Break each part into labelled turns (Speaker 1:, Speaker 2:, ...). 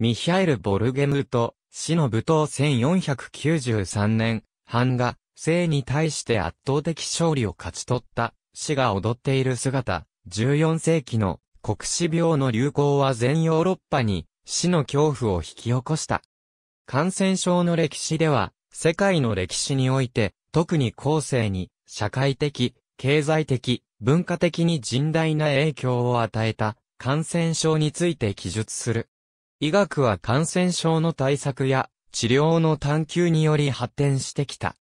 Speaker 1: ミヒャエル・ボルゲムート、死の武闘1493年、版画。生に対して圧倒的勝利を勝ち取った、死が踊っている姿、14世紀の国死病の流行は全ヨーロッパに死の恐怖を引き起こした。感染症の歴史では、世界の歴史において、特に後世に、社会的、経済的、文化的に甚大な影響を与えた、感染症について記述する。医学は感染症の対策や治療の探求により発展してきた。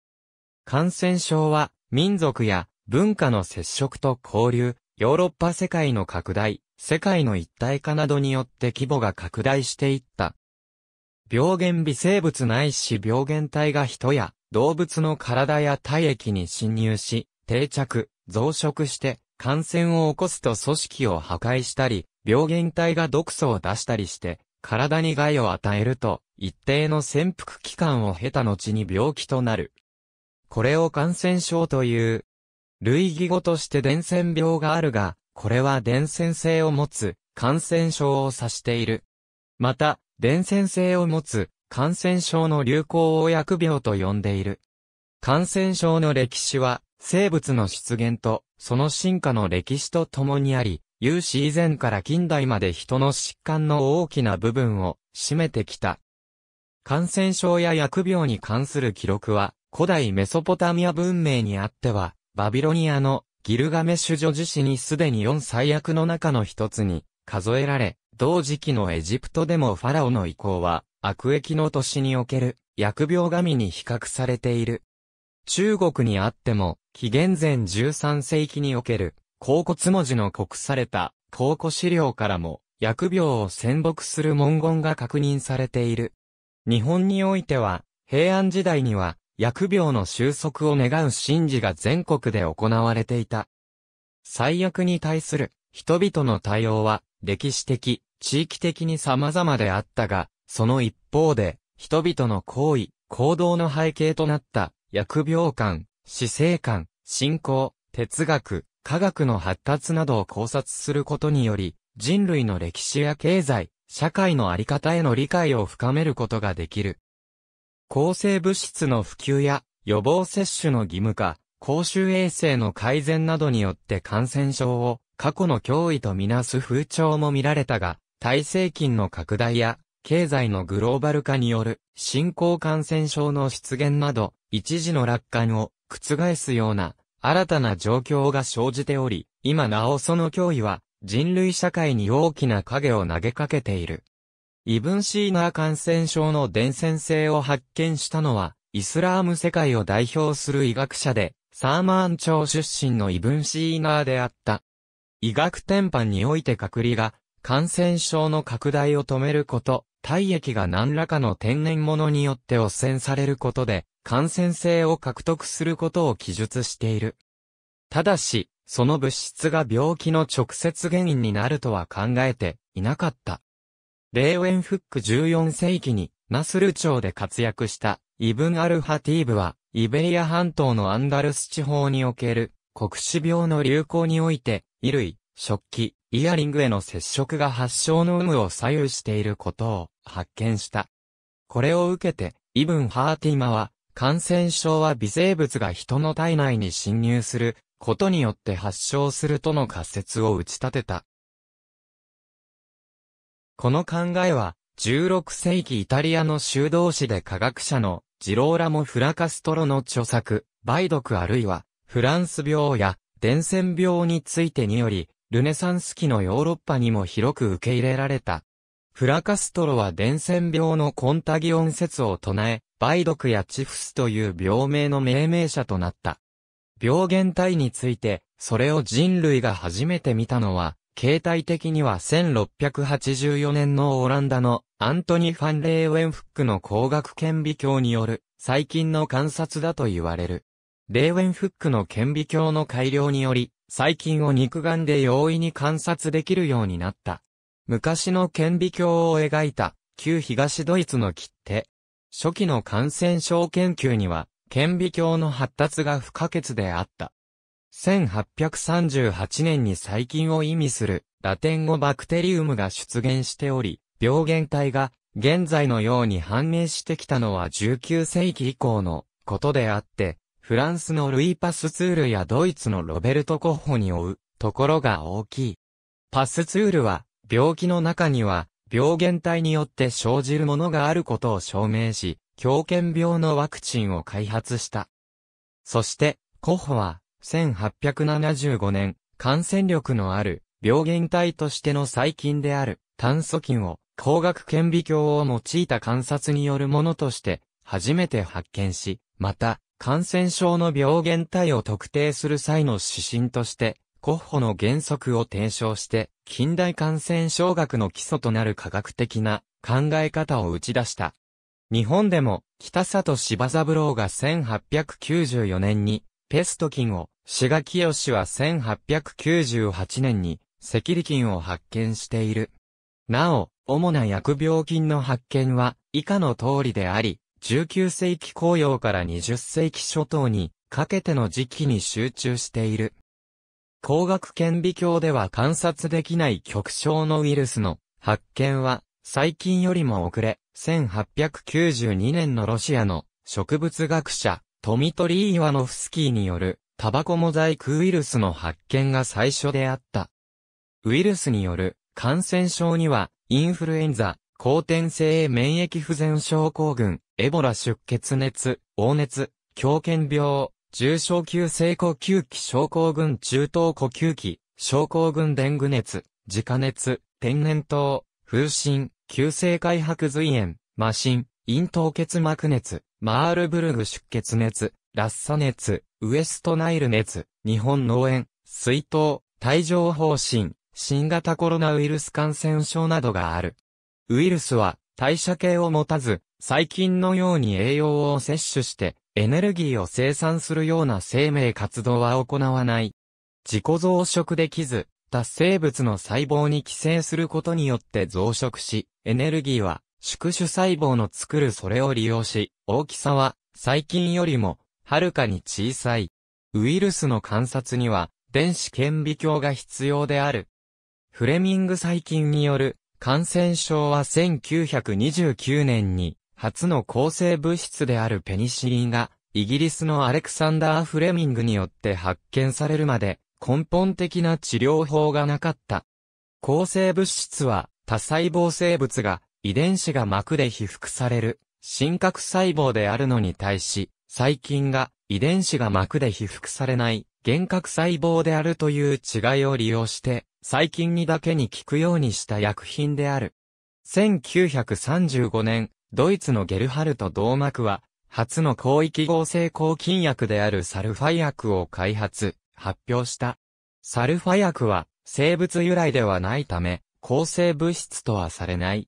Speaker 1: 感染症は民族や文化の接触と交流、ヨーロッパ世界の拡大、世界の一体化などによって規模が拡大していった。病原微生物ないし病原体が人や動物の体や体液に侵入し、定着、増殖して感染を起こすと組織を破壊したり、病原体が毒素を出したりして体に害を与えると、一定の潜伏期間を経た後に病気となる。これを感染症という。類義語として伝染病があるが、これは伝染性を持つ、感染症を指している。また、伝染性を持つ、感染症の流行を薬病と呼んでいる。感染症の歴史は、生物の出現と、その進化の歴史とともにあり、有史以前から近代まで人の疾患の大きな部分を占めてきた。感染症や疫病に関する記録は、古代メソポタミア文明にあっては、バビロニアのギルガメシュ女子史にすでに4最悪の中の一つに数えられ、同時期のエジプトでもファラオの意向は、悪役の年における疫病神に比較されている。中国にあっても、紀元前13世紀における甲骨文字の刻された考古資料からも、薬病を宣没する文言が確認されている。日本においては、平安時代には、薬病の収束を願う神事が全国で行われていた。最悪に対する人々の対応は、歴史的、地域的に様々であったが、その一方で、人々の行為、行動の背景となった、薬病観、死生観、信仰、哲学、科学の発達などを考察することにより、人類の歴史や経済、社会のあり方への理解を深めることができる。抗生物質の普及や予防接種の義務化、公衆衛生の改善などによって感染症を過去の脅威とみなす風潮も見られたが、体制菌の拡大や経済のグローバル化による新興感染症の出現など、一時の楽観を覆すような新たな状況が生じており、今なおその脅威は人類社会に大きな影を投げかけている。イブン・シーナー感染症の伝染性を発見したのは、イスラーム世界を代表する医学者で、サーマーン朝出身のイブン・シーナーであった。医学天般において隔離が、感染症の拡大を止めること、体液が何らかの天然物によって汚染されることで、感染性を獲得することを記述している。ただし、その物質が病気の直接原因になるとは考えていなかった。レーウェンフック14世紀にナスル朝で活躍したイブン・アルハティーブは、イベリア半島のアンダルス地方における国死病の流行において、衣類、食器、イヤリングへの接触が発症の有無を左右していることを発見した。これを受けて、イブン・ハーティマは、感染症は微生物が人の体内に侵入することによって発症するとの仮説を打ち立てた。この考えは、16世紀イタリアの修道士で科学者のジローラモ・フラカストロの著作、梅毒あるいは、フランス病や伝染病についてにより、ルネサンス期のヨーロッパにも広く受け入れられた。フラカストロは伝染病のコンタギオン説を唱え、梅毒やチフスという病名の命名者となった。病原体について、それを人類が初めて見たのは、形態的には1684年のオランダのアントニ・ファン・レーウェンフックの光学顕微鏡による最近の観察だと言われる。レーウェンフックの顕微鏡の改良により、細菌を肉眼で容易に観察できるようになった。昔の顕微鏡を描いた旧東ドイツの切手、初期の感染症研究には、顕微鏡の発達が不可欠であった。1838年に細菌を意味するラテン語バクテリウムが出現しており、病原体が現在のように判明してきたのは19世紀以降のことであって、フランスのルイ・パスツールやドイツのロベルト・コッホに追うところが大きい。パスツールは病気の中には病原体によって生じるものがあることを証明し、狂犬病のワクチンを開発した。そして、コホは、1875年、感染力のある、病原体としての細菌である、炭素菌を、光学顕微鏡を用いた観察によるものとして、初めて発見し、また、感染症の病原体を特定する際の指針として、ゴッホの原則を提唱して、近代感染症学の基礎となる科学的な考え方を打ち出した。日本でも、北里柴三郎が1894年に、ペスト菌を、志賀清は1898年に、赤痢菌を発見している。なお、主な薬病菌の発見は、以下の通りであり、19世紀紅葉から20世紀初頭に、かけての時期に集中している。光学顕微鏡では観察できない極小のウイルスの発見は最近よりも遅れ、1892年のロシアの植物学者、トミトリー・イワノフスキーによるタバコモザイクウイルスの発見が最初であった。ウイルスによる感染症にはインフルエンザ、後天性免疫不全症候群、エボラ出血熱、黄熱、狂犬病、重症急性呼吸器症候群中等呼吸器、症候群デング熱、自家熱、天然痘、風疹、急性開白髄炎、麻疹、咽頭結膜熱、マールブルグ出血熱、ラッサ熱、ウエストナイル熱、日本脳炎、水筒、帯状疱疹、新型コロナウイルス感染症などがある。ウイルスは代謝系を持たず、細菌のように栄養を摂取して、エネルギーを生産するような生命活動は行わない。自己増殖できず、他生物の細胞に寄生することによって増殖し、エネルギーは宿主細胞の作るそれを利用し、大きさは細菌よりもはるかに小さい。ウイルスの観察には電子顕微鏡が必要である。フレミング細菌による感染症は1929年に初の抗生物質であるペニシリンが、イギリスのアレクサンダー・フレミングによって発見されるまで、根本的な治療法がなかった。抗生物質は、多細胞生物が、遺伝子が膜で被覆される、真核細胞であるのに対し、細菌が、遺伝子が膜で被覆されない、幻覚細胞であるという違いを利用して、細菌にだけに効くようにした薬品である。1935年、ドイツのゲルハルト動膜は、初の広域合成抗菌薬であるサルファ薬を開発、発表した。サルファ薬は、生物由来ではないため、抗生物質とはされない。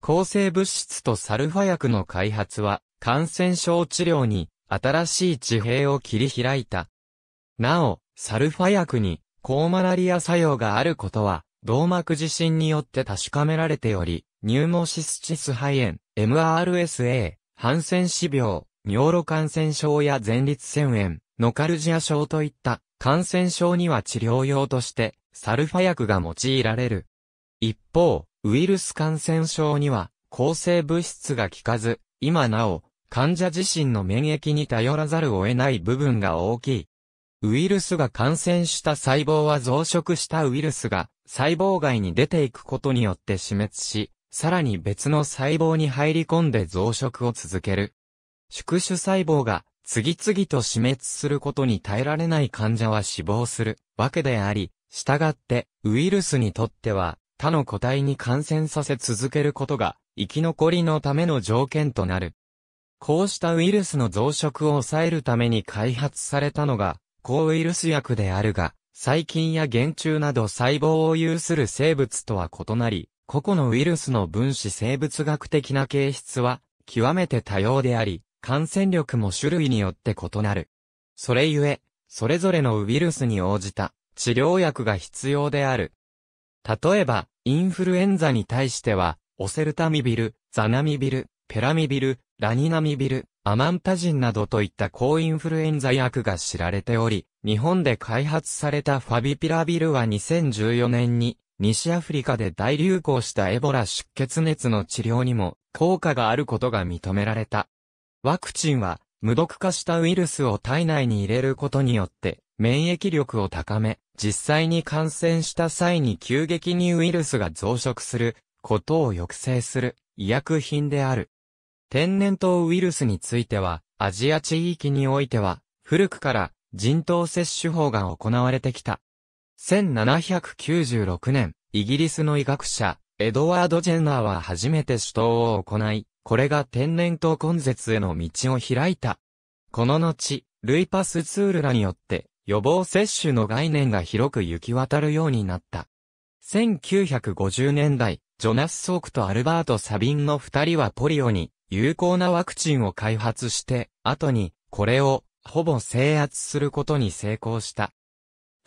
Speaker 1: 抗生物質とサルファ薬の開発は、感染症治療に、新しい地平を切り開いた。なお、サルファ薬に、抗マラリア作用があることは、動脈地震によって確かめられており、ニューモシスチス肺炎、MRSA、ハンセン氏病、尿路感染症や前立腺炎、ノカルジア症といった感染症には治療用としてサルファ薬が用いられる。一方、ウイルス感染症には抗生物質が効かず、今なお患者自身の免疫に頼らざるを得ない部分が大きい。ウイルスが感染した細胞は増殖したウイルスが細胞外に出ていくことによって死滅し、さらに別の細胞に入り込んで増殖を続ける。宿主細胞が次々と死滅することに耐えられない患者は死亡するわけであり、従ってウイルスにとっては他の個体に感染させ続けることが生き残りのための条件となる。こうしたウイルスの増殖を抑えるために開発されたのが抗ウイルス薬であるが、細菌や原虫など細胞を有する生物とは異なり、個々のウイルスの分子生物学的な形質は、極めて多様であり、感染力も種類によって異なる。それゆえ、それぞれのウイルスに応じた治療薬が必要である。例えば、インフルエンザに対しては、オセルタミビル、ザナミビル、ペラミビル、ラニナミビル、アマンタジンなどといった抗インフルエンザ薬が知られており、日本で開発されたファビピラビルは2014年に西アフリカで大流行したエボラ出血熱の治療にも効果があることが認められた。ワクチンは無毒化したウイルスを体内に入れることによって免疫力を高め、実際に感染した際に急激にウイルスが増殖することを抑制する医薬品である。天然痘ウイルスについては、アジア地域においては、古くから人痘接種法が行われてきた。1796年、イギリスの医学者、エドワード・ジェンナーは初めて主導を行い、これが天然痘根絶への道を開いた。この後、ルイパスツールらによって、予防接種の概念が広く行き渡るようになった。1950年代、ジョナス・ソークとアルバート・サビンの二人はポリオに有効なワクチンを開発して、後にこれをほぼ制圧することに成功した。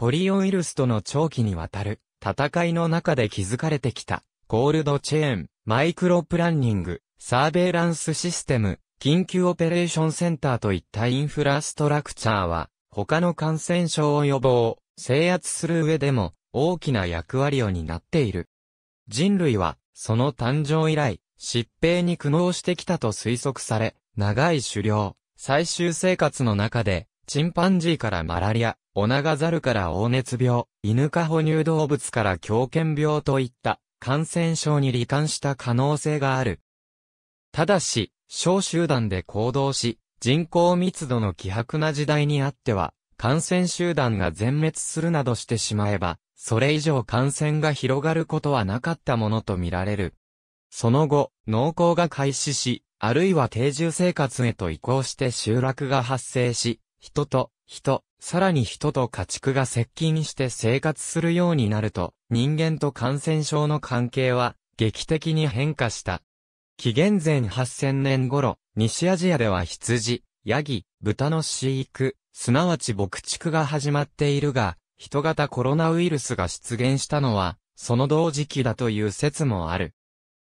Speaker 1: ポリオウイルスとの長期にわたる戦いの中で築かれてきた、コールドチェーン、マイクロプランニング、サーベイランスシステム、緊急オペレーションセンターといったインフラストラクチャーは、他の感染症を予防、制圧する上でも大きな役割を担っている。人類は、その誕生以来、疾病に苦悩してきたと推測され、長い狩猟、最終生活の中で、チンパンジーからマラリア、オナガザルから黄熱病、犬か哺乳動物から狂犬病といった感染症に罹患した可能性がある。ただし、小集団で行動し、人口密度の希薄な時代にあっては、感染集団が全滅するなどしてしまえば、それ以上感染が広がることはなかったものとみられる。その後、農耕が開始し、あるいは定住生活へと移行して集落が発生し、人と人、さらに人と家畜が接近して生活するようになると、人間と感染症の関係は劇的に変化した。紀元前8000年頃、西アジアでは羊、ヤギ、豚の飼育、すなわち牧畜が始まっているが、人型コロナウイルスが出現したのは、その同時期だという説もある。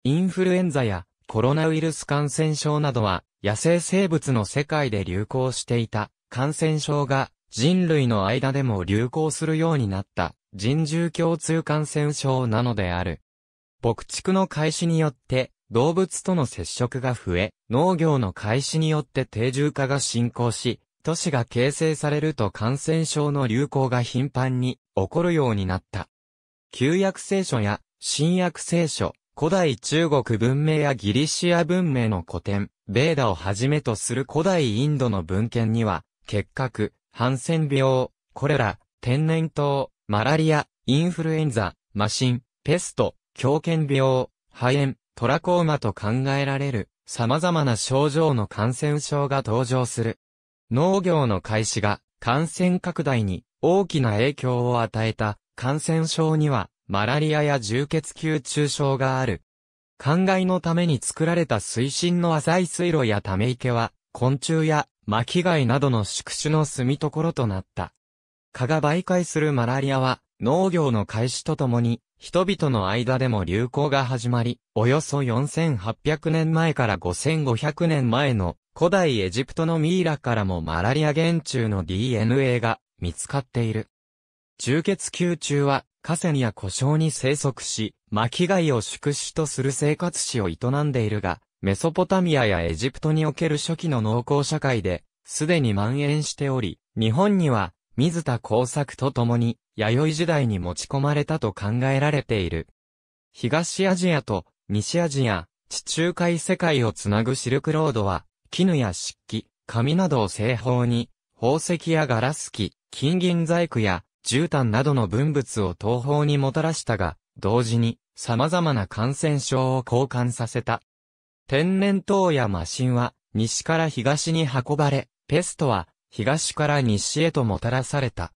Speaker 1: インフルエンザやコロナウイルス感染症などは、野生生物の世界で流行していた。感染症が人類の間でも流行するようになった人獣共通感染症なのである。牧畜の開始によって動物との接触が増え、農業の開始によって定住化が進行し、都市が形成されると感染症の流行が頻繁に起こるようになった。旧約聖書や新約聖書、古代中国文明やギリシア文明の古典、ベーダをはじめとする古代インドの文献には、結核、ハンセン病、コレラ、天然痘、マラリア、インフルエンザ、麻疹、ペスト、狂犬病、肺炎、トラコーマと考えられる様々な症状の感染症が登場する。農業の開始が感染拡大に大きな影響を与えた感染症にはマラリアや充血球中症がある。灌漑のために作られた水深の浅い水路やため池は昆虫や巻貝などの宿主の住み所となった。蚊が媒介するマラリアは、農業の開始とともに、人々の間でも流行が始まり、およそ4800年前から5500年前の古代エジプトのミイラからもマラリア原虫の DNA が見つかっている。中血球虫は河川や故障に生息し、巻貝を宿主とする生活史を営んでいるが、メソポタミアやエジプトにおける初期の農耕社会で、すでに蔓延しており、日本には、水田耕作とともに、弥生時代に持ち込まれたと考えられている。東アジアと西アジア、地中海世界をつなぐシルクロードは、絹や漆器、紙などを製法に、宝石やガラス器、金銀細工や、絨毯などの文物を東方にもたらしたが、同時に、様々な感染症を交換させた。天然痘や麻疹は、西から東に運ばれ、ペストは、東から西へともたらされた。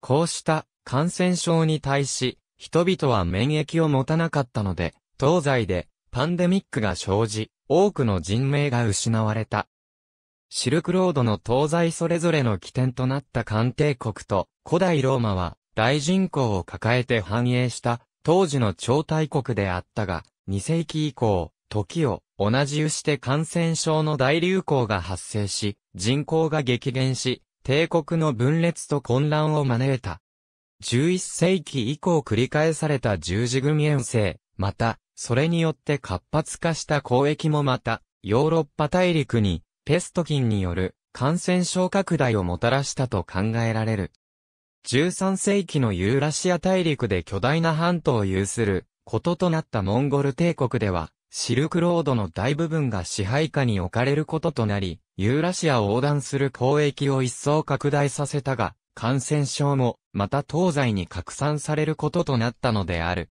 Speaker 1: こうした感染症に対し、人々は免疫を持たなかったので、東西でパンデミックが生じ、多くの人命が失われた。シルクロードの東西それぞれの起点となった官帝国と古代ローマは大人口を抱えて繁栄した当時の超大国であったが、2世紀以降、時を同じ輸して感染症の大流行が発生し、人口が激減し、帝国の分裂と混乱を招いた。11世紀以降繰り返された十字軍遠征、また、それによって活発化した交易もまた、ヨーロッパ大陸に、ペスト菌による感染症拡大をもたらしたと考えられる。13世紀のユーラシア大陸で巨大な半島を有することとなったモンゴル帝国では、シルクロードの大部分が支配下に置かれることとなり、ユーラシアを横断する交易を一層拡大させたが、感染症も、また東西に拡散されることとなったのである。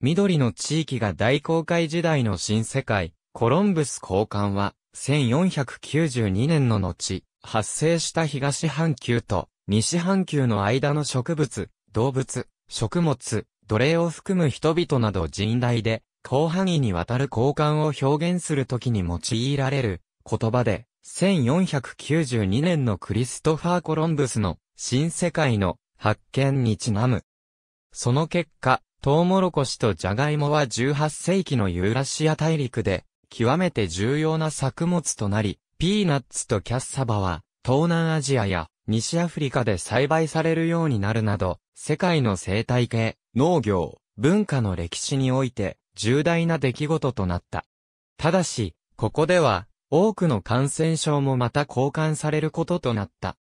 Speaker 1: 緑の地域が大航海時代の新世界、コロンブス交換は、1492年の後、発生した東半球と西半球の間の植物、動物、食物、奴隷を含む人々など甚大で、広範囲にわたる交換を表現するときに用いられる言葉で、1492年のクリストファー・コロンブスの新世界の発見にちなむ。その結果、トウモロコシとジャガイモは18世紀のユーラシア大陸で極めて重要な作物となり、ピーナッツとキャッサバは東南アジアや西アフリカで栽培されるようになるなど、世界の生態系、農業、文化の歴史において重大な出来事となった。ただし、ここでは、多くの感染症もまた交換されることとなった。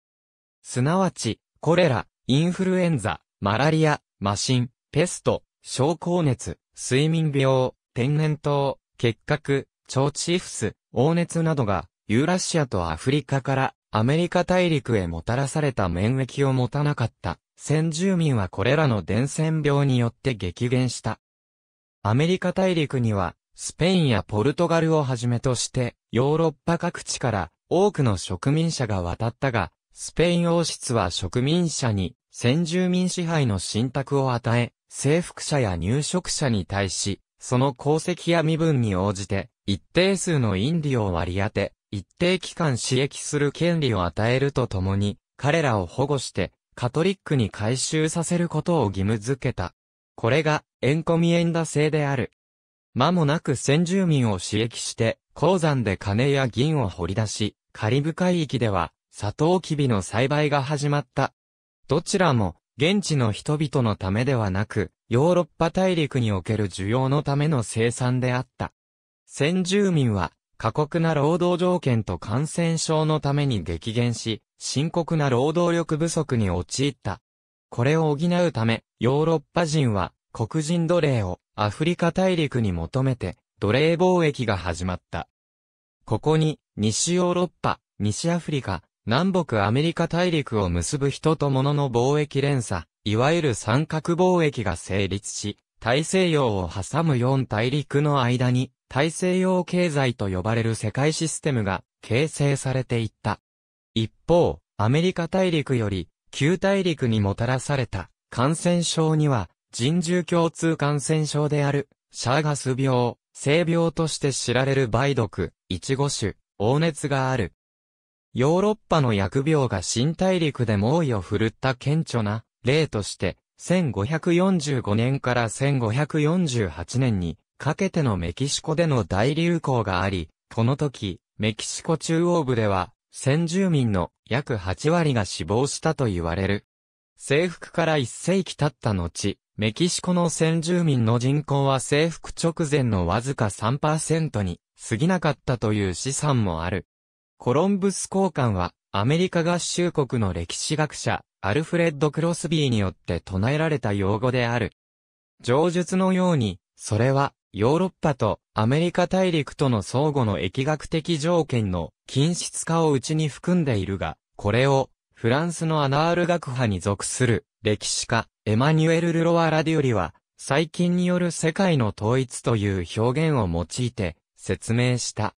Speaker 1: すなわち、コレラ、インフルエンザ、マラリア、マシン、ペスト、症候熱、睡眠病、天然痘、結核、腸チフス、黄熱などが、ユーラシアとアフリカからアメリカ大陸へもたらされた免疫を持たなかった。先住民はこれらの伝染病によって激減した。アメリカ大陸には、スペインやポルトガルをはじめとして、ヨーロッパ各地から多くの植民者が渡ったが、スペイン王室は植民者に先住民支配の信託を与え、征服者や入植者に対し、その功績や身分に応じて、一定数のインディを割り当て、一定期間刺激する権利を与えるとともに、彼らを保護して、カトリックに改修させることを義務付けた。これがエンコミエンダ制である。間もなく先住民を刺激して、鉱山で金や銀を掘り出し、カリブ海域では、サトウキビの栽培が始まった。どちらも、現地の人々のためではなく、ヨーロッパ大陸における需要のための生産であった。先住民は、過酷な労働条件と感染症のために激減し、深刻な労働力不足に陥った。これを補うため、ヨーロッパ人は黒人奴隷をアフリカ大陸に求めて奴隷貿易が始まった。ここに西ヨーロッパ、西アフリカ、南北アメリカ大陸を結ぶ人と物の貿易連鎖、いわゆる三角貿易が成立し、大西洋を挟む四大陸の間に、大西洋経済と呼ばれる世界システムが形成されていった。一方、アメリカ大陸より旧大陸にもたらされた感染症には人獣共通感染症であるシャーガス病、性病として知られる梅毒、イチゴ種、黄熱がある。ヨーロッパの薬病が新大陸で猛威を振るった顕著な例として、1545年から1548年にかけてのメキシコでの大流行があり、この時、メキシコ中央部では先住民の約8割が死亡したと言われる。征服から1世紀経った後、メキシコの先住民の人口は征服直前のわずか3%に過ぎなかったという資産もある。コロンブス交換はアメリカ合衆国の歴史学者アルフレッド・クロスビーによって唱えられた用語である。上述のように、それはヨーロッパとアメリカ大陸との相互の疫学的条件の均質化をうちに含んでいるが、これをフランスのアナール学派に属する歴史家エマニュエル・ルロワ・ラディオリは細菌による世界の統一という表現を用いて説明した。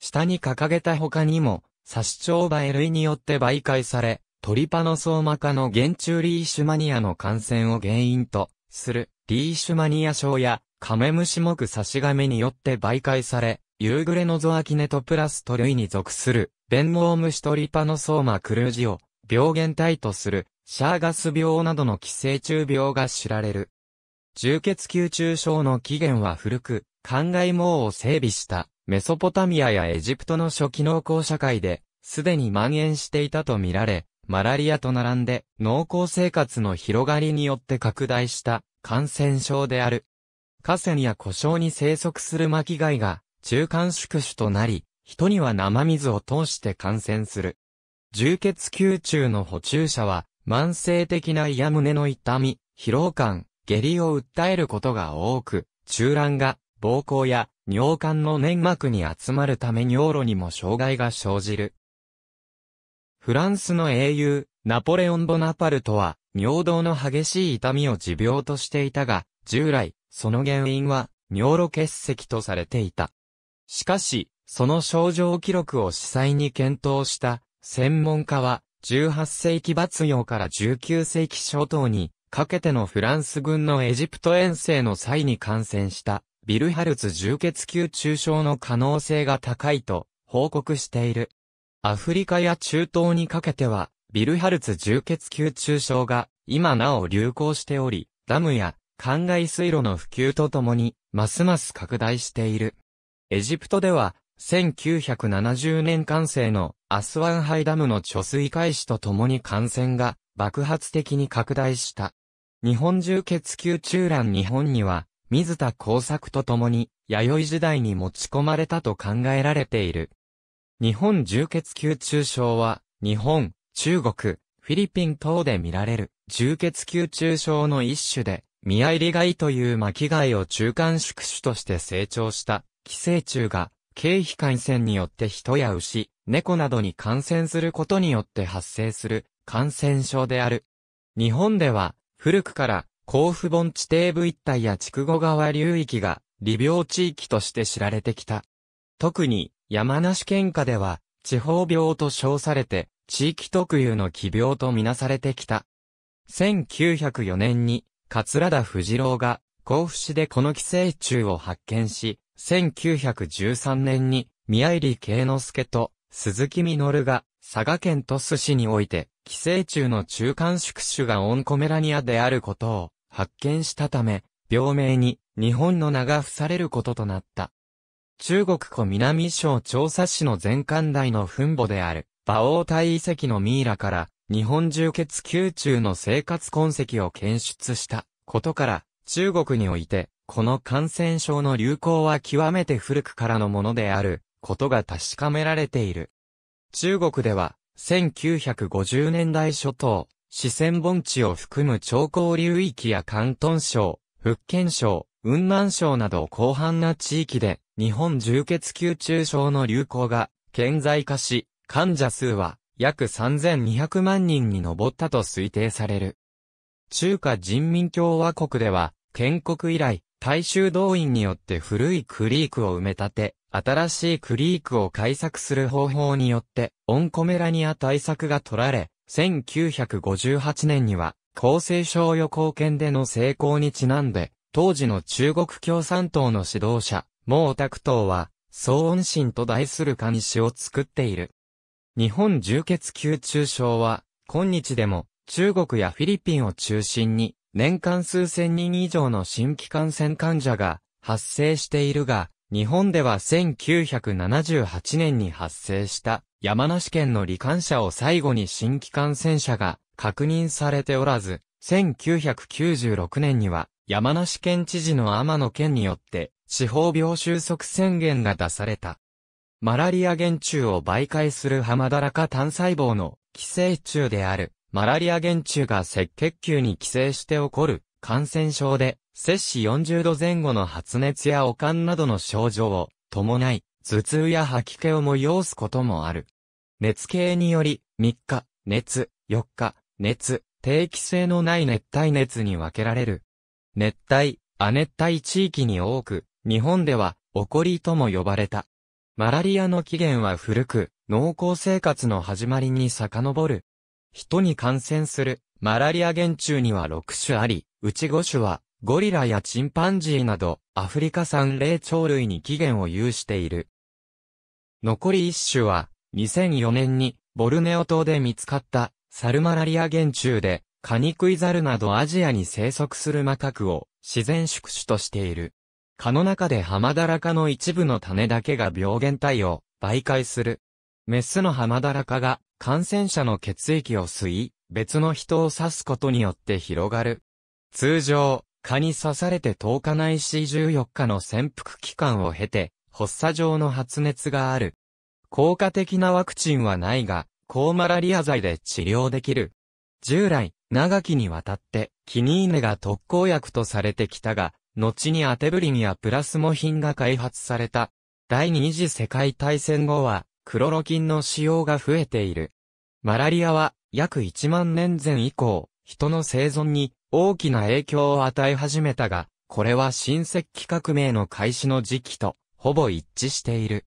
Speaker 1: 下に掲げた他にも、サシチョウバエ類によって媒介され、トリパノソーマ化の原虫リーシュマニアの感染を原因とするリーシュマニア症やカメムシ目差し亀によって媒介され、夕暮れのゾアキネトプラスト類に属する、ベンウムシトリパノソーマクルージを、病原体とする、シャーガス病などの寄生虫病が知られる。重血吸虫症の起源は古く、灌漑網を整備したメソポタミアやエジプトの初期農耕社会で、すでに蔓延していたとみられ、マラリアと並んで農耕生活の広がりによって拡大した感染症である。河川や故障に生息する巻貝が中間宿主となり、人には生水を通して感染する。充血吸虫の補充者は、慢性的な胃や胸の痛み、疲労感、下痢を訴えることが多く、中卵が、膀胱や尿管の粘膜に集まるため尿路にも障害が生じる。フランスの英雄、ナポレオン・ボナパルトは、尿道の激しい痛みを持病としていたが、従来、その原因は尿路結石とされていた。しかし、その症状記録を司祭に検討した専門家は、18世紀末葉から19世紀初頭にかけてのフランス軍のエジプト遠征の際に感染したビルハルツ重血球中症の可能性が高いと報告している。アフリカや中東にかけてはビルハルツ重血球中症が今なお流行しており、ダムや灌漑水路の普及とともに、ますます拡大している。エジプトでは、1970年完成のアスワンハイダムの貯水開始とともに感染が爆発的に拡大した。日本中血球中乱日本には、水田工作とともに、弥生時代に持ち込まれたと考えられている。日本重血球中症は、日本、中国、フィリピン等で見られる、重血球中症の一種で、見合り貝という巻き貝を中間宿主として成長した寄生虫が経皮感染によって人や牛、猫などに感染することによって発生する感染症である。日本では古くから甲府盆地底部一帯や筑後川流域が利病地域として知られてきた。特に山梨県下では地方病と称されて地域特有の奇病とみなされてきた。1904年に桂田藤郎が、甲府市でこの寄生虫を発見し、1913年に、宮入慶之助と、鈴木実が、佐賀県鳥栖市において、寄生虫の中間宿主がオンコメラニアであることを、発見したため、病名に、日本の名が付されることとなった。中国湖南省調査市の全館台の墳墓である、馬王大遺跡のミイラから、日本中血宮中の生活痕跡を検出したことから、中国において、この感染症の流行は極めて古くからのものであることが確かめられている。中国では、1950年代初頭、四川盆地を含む長江流域や広東省、福建省、雲南省など広範な地域で、日本重血吸中症の流行が、顕在化し、患者数は、約3200万人に上ったと推定される。中華人民共和国では、建国以来、大衆動員によって古いクリークを埋め立て、新しいクリークを改作する方法によって、オンコメラニア対策が取られ、1958年には、厚生省予行研での成功にちなんで、当時の中国共産党の指導者、毛沢東は、騒音心と題する漢詩を作っている。日本重血級中症は、今日でも中国やフィリピンを中心に年間数千人以上の新規感染患者が発生しているが、日本では1978年に発生した山梨県の罹患者を最後に新規感染者が確認されておらず、1996年には山梨県知事の天野県によって地方病収束宣言が出された。マラリア原虫を媒介するハマダラ単細胞の寄生虫である、マラリア原虫が赤血球に寄生して起こる感染症で、摂氏40度前後の発熱や悪寒などの症状を伴い、頭痛や吐き気を催すこともある。熱系により、3日、熱、4日、熱、定期性のない熱帯熱に分けられる。熱帯、亜熱帯地域に多く、日本では、起こりとも呼ばれた。マラリアの起源は古く、農耕生活の始まりに遡る。人に感染する、マラリア原虫には6種あり、うち5種は、ゴリラやチンパンジーなど、アフリカ産霊長類に起源を有している。残り1種は、2004年に、ボルネオ島で見つかった、サルマラリア原虫で、カニクイザルなどアジアに生息するマカクを、自然宿主としている。蚊の中でハマダラ科の一部の種だけが病原体を媒介する。メスのハマダラ科が感染者の血液を吸い、別の人を刺すことによって広がる。通常、蚊に刺されて10日ないし14日の潜伏期間を経て、発作上の発熱がある。効果的なワクチンはないが、抗マラリア剤で治療できる。従来、長きにわたって、キニーネが特効薬とされてきたが、後にアテブリンやプラスモ品が開発された。第二次世界大戦後は、クロロキンの使用が増えている。マラリアは、約1万年前以降、人の生存に大きな影響を与え始めたが、これは新石器革命の開始の時期と、ほぼ一致している。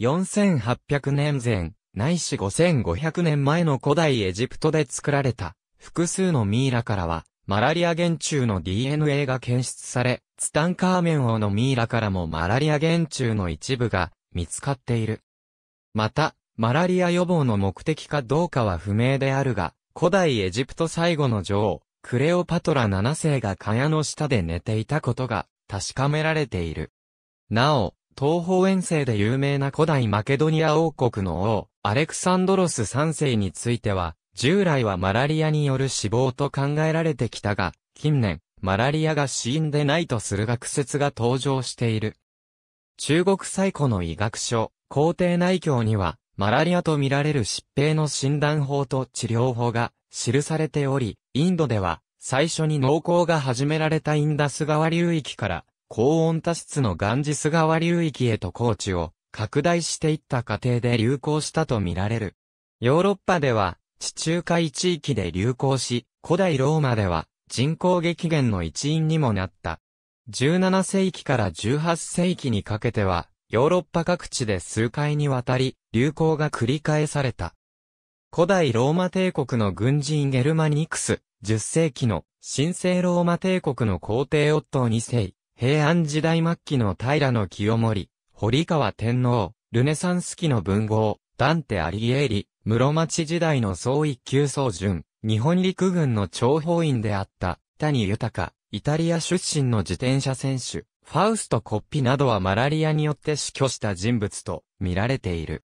Speaker 1: 4800年前、ないし5500年前の古代エジプトで作られた、複数のミイラからは、マラリア原虫の DNA が検出され、ツタンカーメン王のミイラからもマラリア原虫の一部が見つかっている。また、マラリア予防の目的かどうかは不明であるが、古代エジプト最後の女王、クレオパトラ7世が蚊帳の下で寝ていたことが確かめられている。なお、東方遠征で有名な古代マケドニア王国の王、アレクサンドロス3世については、従来はマラリアによる死亡と考えられてきたが、近年、マラリアが死因でないとする学説が登場している。中国最古の医学書、皇帝内教には、マラリアと見られる疾病の診断法と治療法が記されており、インドでは、最初に農耕が始められたインダス川流域から、高温多湿のガンジス川流域へと高地を拡大していった過程で流行したと見られる。ヨーロッパでは、地中海地域で流行し、古代ローマでは人口激減の一因にもなった。17世紀から18世紀にかけては、ヨーロッパ各地で数回にわたり、流行が繰り返された。古代ローマ帝国の軍人ゲルマニクス、10世紀の神聖ローマ帝国の皇帝夫ッ2世、平安時代末期の平清盛、堀川天皇、ルネサンス期の文豪、ダンテ・アリエーリ、室町時代の総一級総順、日本陸軍の諜報員であった、谷豊、イタリア出身の自転車選手、ファウスト・コッピなどはマラリアによって死去した人物と見られている。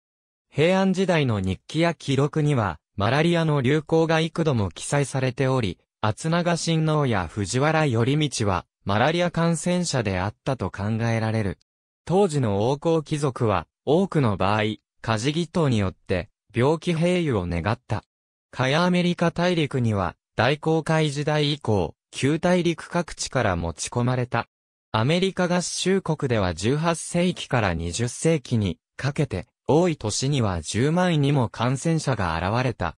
Speaker 1: 平安時代の日記や記録には、マラリアの流行が幾度も記載されており、厚長親王や藤原頼道は、マラリア感染者であったと考えられる。当時の王侯貴族は、多くの場合、カジギ島によって、病気平癒を願った。カヤアメリカ大陸には、大航海時代以降、旧大陸各地から持ち込まれた。アメリカ合衆国では18世紀から20世紀にかけて、多い年には10万にも感染者が現れた。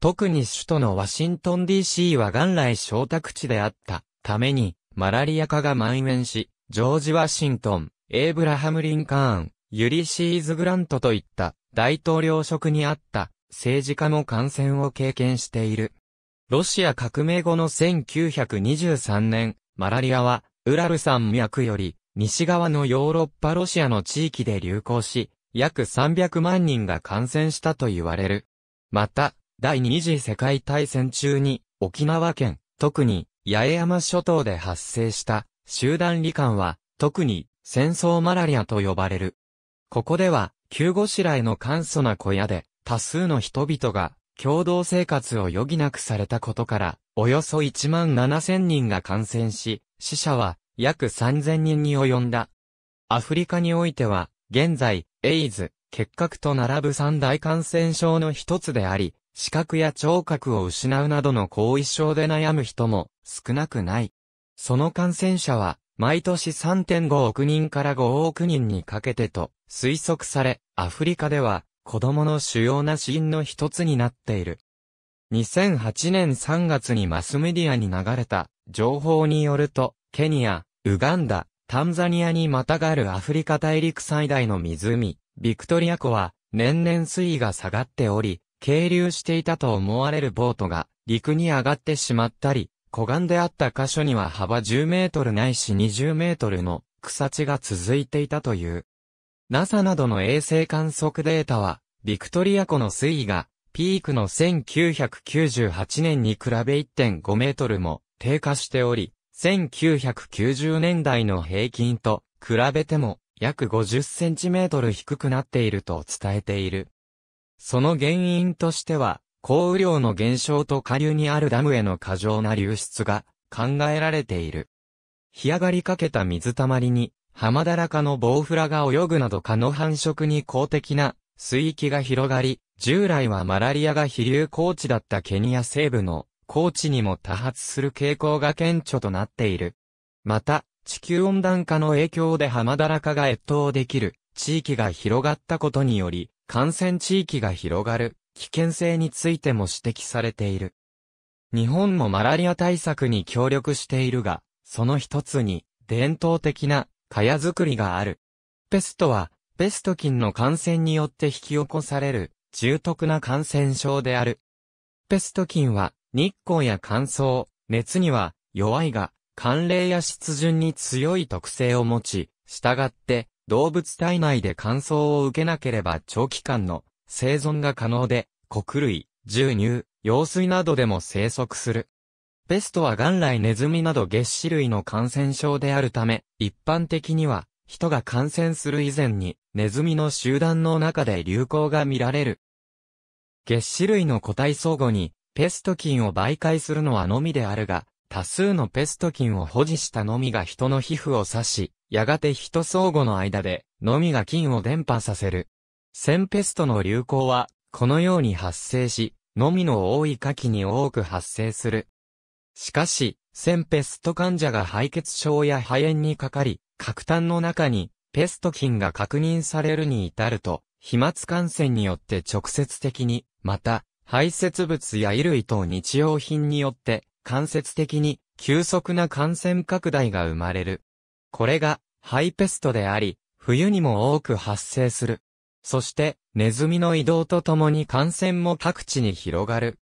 Speaker 1: 特に首都のワシントン DC は元来小宅地であったために、マラリア化が蔓延し、ジョージ・ワシントン、エイブラハム・リンカーン、ユリシーズ・グラントといった大統領職にあった政治家も感染を経験している。ロシア革命後の1923年、マラリアは、ウラル山脈より、西側のヨーロッパロシアの地域で流行し、約300万人が感染したと言われる。また、第二次世界大戦中に、沖縄県、特に、八重山諸島で発生した、集団罹患は、特に、戦争マラリアと呼ばれる。ここでは、急ごしらえの簡素な小屋で、多数の人々が共同生活を余儀なくされたことから、およそ1万7000人が感染し、死者は約3000人に及んだ。アフリカにおいては、現在、エイズ、結核と並ぶ三大感染症の一つであり、視覚や聴覚を失うなどの後遺症で悩む人も少なくない。その感染者は、毎年3.5億人から5億人にかけてと推測され、アフリカでは子供の主要な死因の一つになっている。2008年3月にマスメディアに流れた情報によると、ケニア、ウガンダ、タンザニアにまたがるアフリカ大陸最大の湖、ビクトリア湖は年々水位が下がっており、渓流していたと思われるボートが陸に上がってしまったり、湖岸であった箇所には幅10メートルないし20メートルの草地が続いていたという。NASA などの衛星観測データは、ビクトリア湖の水位が、ピークの1998年に比べ1.5メートルも低下しており、1990年代の平均と比べても約50センチメートル低くなっていると伝えている。その原因としては、降雨量の減少と下流にあるダムへの過剰な流出が考えられている。干上がりかけた水たまりに浜だらかのボウフラが泳ぐなど蚊の繁殖に公的な水域が広がり、従来はマラリアが飛流高地だったケニア西部の高地にも多発する傾向が顕著となっている。また、地球温暖化の影響で浜だらかが越冬できる地域が広がったことにより、感染地域が広がる危険性についても指摘されている。日本もマラリア対策に協力しているが、その一つに伝統的な蚊帳作りがある。ペストは、ペスト菌の感染によって引き起こされる、重篤な感染症である。ペスト菌は、日光や乾燥、熱には、弱いが、寒冷や湿潤に強い特性を持ち、従って、動物体内で乾燥を受けなければ長期間の生存が可能で、穀類、重乳、溶水などでも生息する。ペストは元来ネズミなど月種類の感染症であるため、一般的には、人が感染する以前に、ネズミの集団の中で流行が見られる。月種類の個体相互に、ペスト菌を媒介するのはのみであるが、多数のペスト菌を保持したのみが人の皮膚を刺し、やがて人相互の間で、のみが菌を伝播させる。線ペストの流行は、このように発生し、のみの多い夏季に多く発生する。しかし、先ペスト患者が敗血症や肺炎にかかり、核炭の中にペスト菌が確認されるに至ると、飛沫感染によって直接的に、また、排泄物や衣類等日用品によって、間接的に急速な感染拡大が生まれる。これが、ハイペストであり、冬にも多く発生する。そして、ネズミの移動とともに感染も各地に広がる。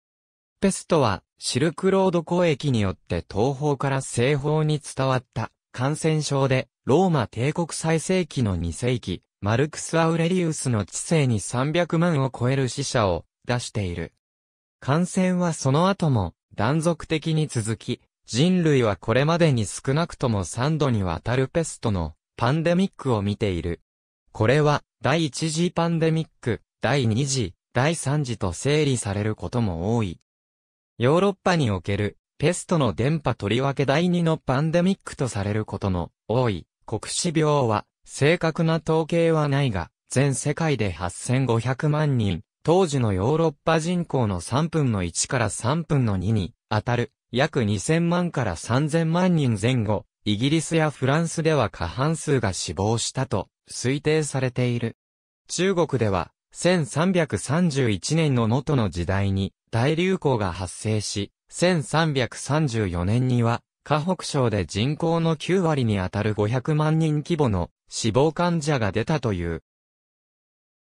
Speaker 1: ペストは、シルクロード交易によって東方から西方に伝わった感染症で、ローマ帝国最盛期の2世紀、マルクス・アウレリウスの治世に300万を超える死者を出している。感染はその後も断続的に続き、人類はこれまでに少なくとも3度にわたるペストのパンデミックを見ている。これは第1次パンデミック、第2次、第3次と整理されることも多い。ヨーロッパにおける、ペストの電波とりわけ第二のパンデミックとされることの多い、国死病は、正確な統計はないが、全世界で8500万人、当時のヨーロッパ人口の3分の1から3分の2に、当たる、約2000万から3000万人前後、イギリスやフランスでは過半数が死亡したと、推定されている。中国では、1331年の能登の時代に、大流行が発生し、1334年には、河北省で人口の9割にあたる500万人規模の死亡患者が出たという。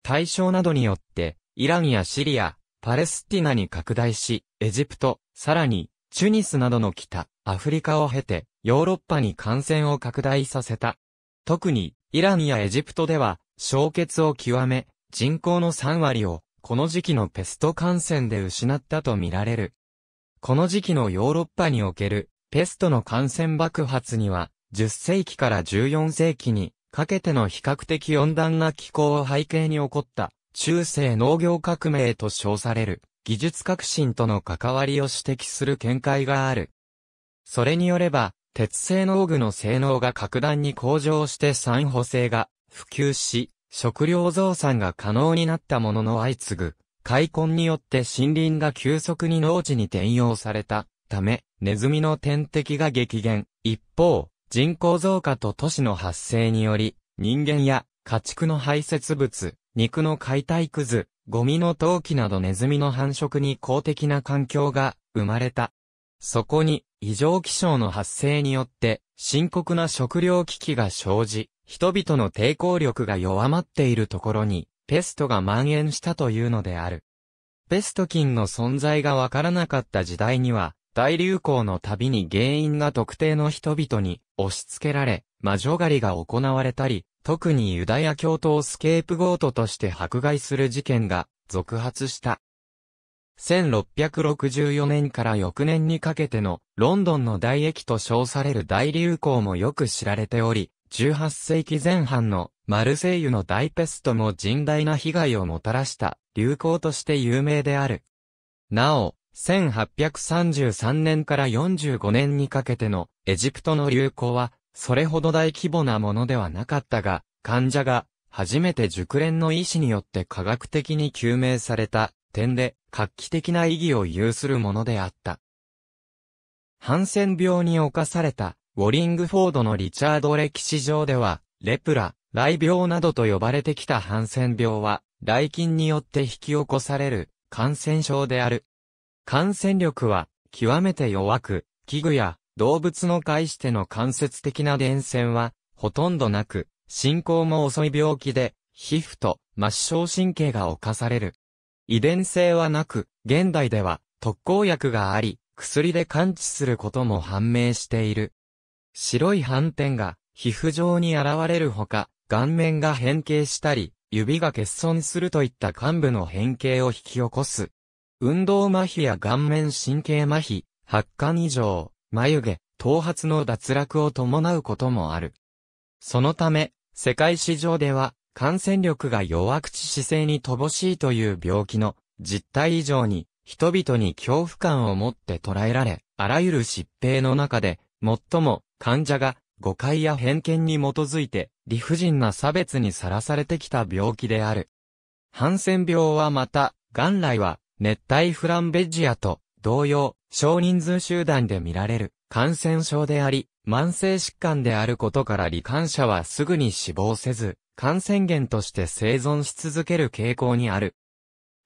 Speaker 1: 対象などによって、イランやシリア、パレスティナに拡大し、エジプト、さらに、チュニスなどの北、アフリカを経て、ヨーロッパに感染を拡大させた。特に、イランやエジプトでは、消血を極め、人口の3割をこの時期のペスト感染で失ったとみられる。この時期のヨーロッパにおけるペストの感染爆発には、10世紀から14世紀にかけての比較的温暖な気候を背景に起こった中世農業革命と称される技術革新との関わりを指摘する見解がある。それによれば、鉄製農具の性能が格段に向上して酸補性が普及し、食料増産が可能になったものの相次ぐ、開墾によって森林が急速に農地に転用されたため、ネズミの天敵が激減。一方、人口増加と都市の発生により、人間や家畜の排泄物、肉の解体くず、ゴミの陶器などネズミの繁殖に公的な環境が生まれた。そこに異常気象の発生によって深刻な食糧危機が生じ、人々の抵抗力が弱まっているところに、ペストが蔓延したというのである。ペスト菌の存在がわからなかった時代には、大流行のたびに原因が特定の人々に押し付けられ、魔女狩りが行われたり、特にユダヤ教徒をスケープゴートとして迫害する事件が続発した。1664年から翌年にかけてのロンドンの大駅と称される大流行もよく知られており、18世紀前半のマルセイユの大ペストも甚大な被害をもたらした流行として有名である。なお、1833年から45年にかけてのエジプトの流行は、それほど大規模なものではなかったが、患者が初めて熟練の医師によって科学的に究明された点で画期的な意義を有するものであった。ハンセン病に侵されたウォリングフォードのリチャード歴史上では、レプラ、雷病などと呼ばれてきたハンセン病は、雷菌によって引き起こされる感染症である。感染力は極めて弱く、器具や動物の介しての間接的な伝染はほとんどなく、進行も遅い病気で、皮膚と末梢神経が侵される。遺伝性はなく、現代では特効薬があり、薬で完治することも判明している。白い斑点が皮膚上に現れるほか、顔面が変形したり、指が欠損するといった患部の変形を引き起こす。運動麻痺や顔面神経麻痺、発汗異常、眉毛、頭髪の脱落を伴うこともある。そのため、世界史上では、感染力が弱口姿勢に乏しいという病気の実態以上に、人々に恐怖感を持って捉えられ、あらゆる疾病の中で、最も患者が誤解や偏見に基づいて理不尽な差別にさらされてきた病気である。ハンセン病はまた、元来は熱帯フランベジアと同様、少人数集団で見られる感染症であり、慢性疾患であることから罹患者はすぐに死亡せず、感染源として生存し続ける傾向にある。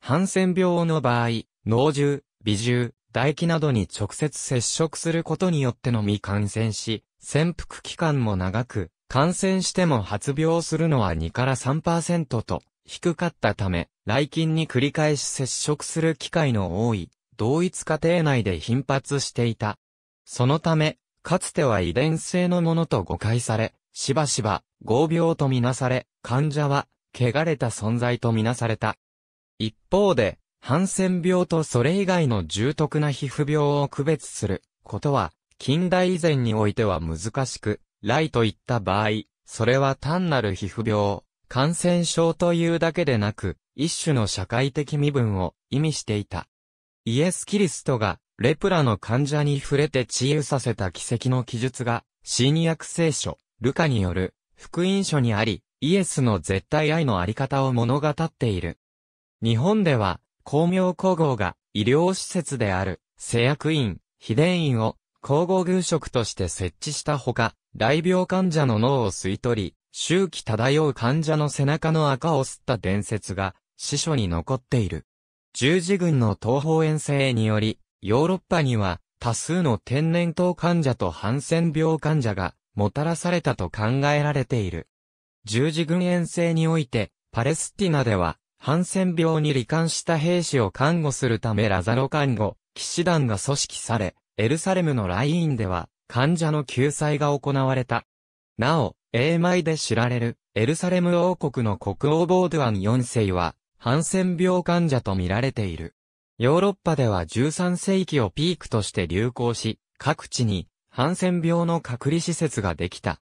Speaker 1: ハンセン病の場合、脳中、微獣、唾液などに直接接触することによってのみ感染し、潜伏期間も長く、感染しても発病するのは2から3%と低かったため、来菌に繰り返し接触する機会の多い、同一家庭内で頻発していた。そのため、かつては遺伝性のものと誤解され、しばしば、合病とみなされ、患者は、汚れた存在とみなされた。一方で、ハンセン病とそれ以外の重篤な皮膚病を区別することは、近代以前においては難しく、イといった場合、それは単なる皮膚病、感染症というだけでなく、一種の社会的身分を意味していた。イエス・キリストが、レプラの患者に触れて治癒させた奇跡の記述が、新約聖書、ルカによる、福音書にあり、イエスの絶対愛のあり方を物語っている。日本では、光明皇后が医療施設である施薬院、秘伝院を皇后宮職として設置したほか、大病患者の脳を吸い取り、周期漂う患者の背中の赤を吸った伝説が、司書に残っている。十字軍の東方遠征により、ヨーロッパには多数の天然痘患者とハンセン病患者がもたらされたと考えられている。十字軍遠征において、パレスティナではハンセン病に罹患した兵士を看護するためラザロ看護、騎士団が組織され、エルサレムのラインでは、患者の救済が行われた。なお、英米で知られる、エルサレム王国の国王ボードアン4世は、ハンセン病患者と見られている。ヨーロッパでは13世紀をピークとして流行し、各地に、ハンセン病の隔離施設ができた。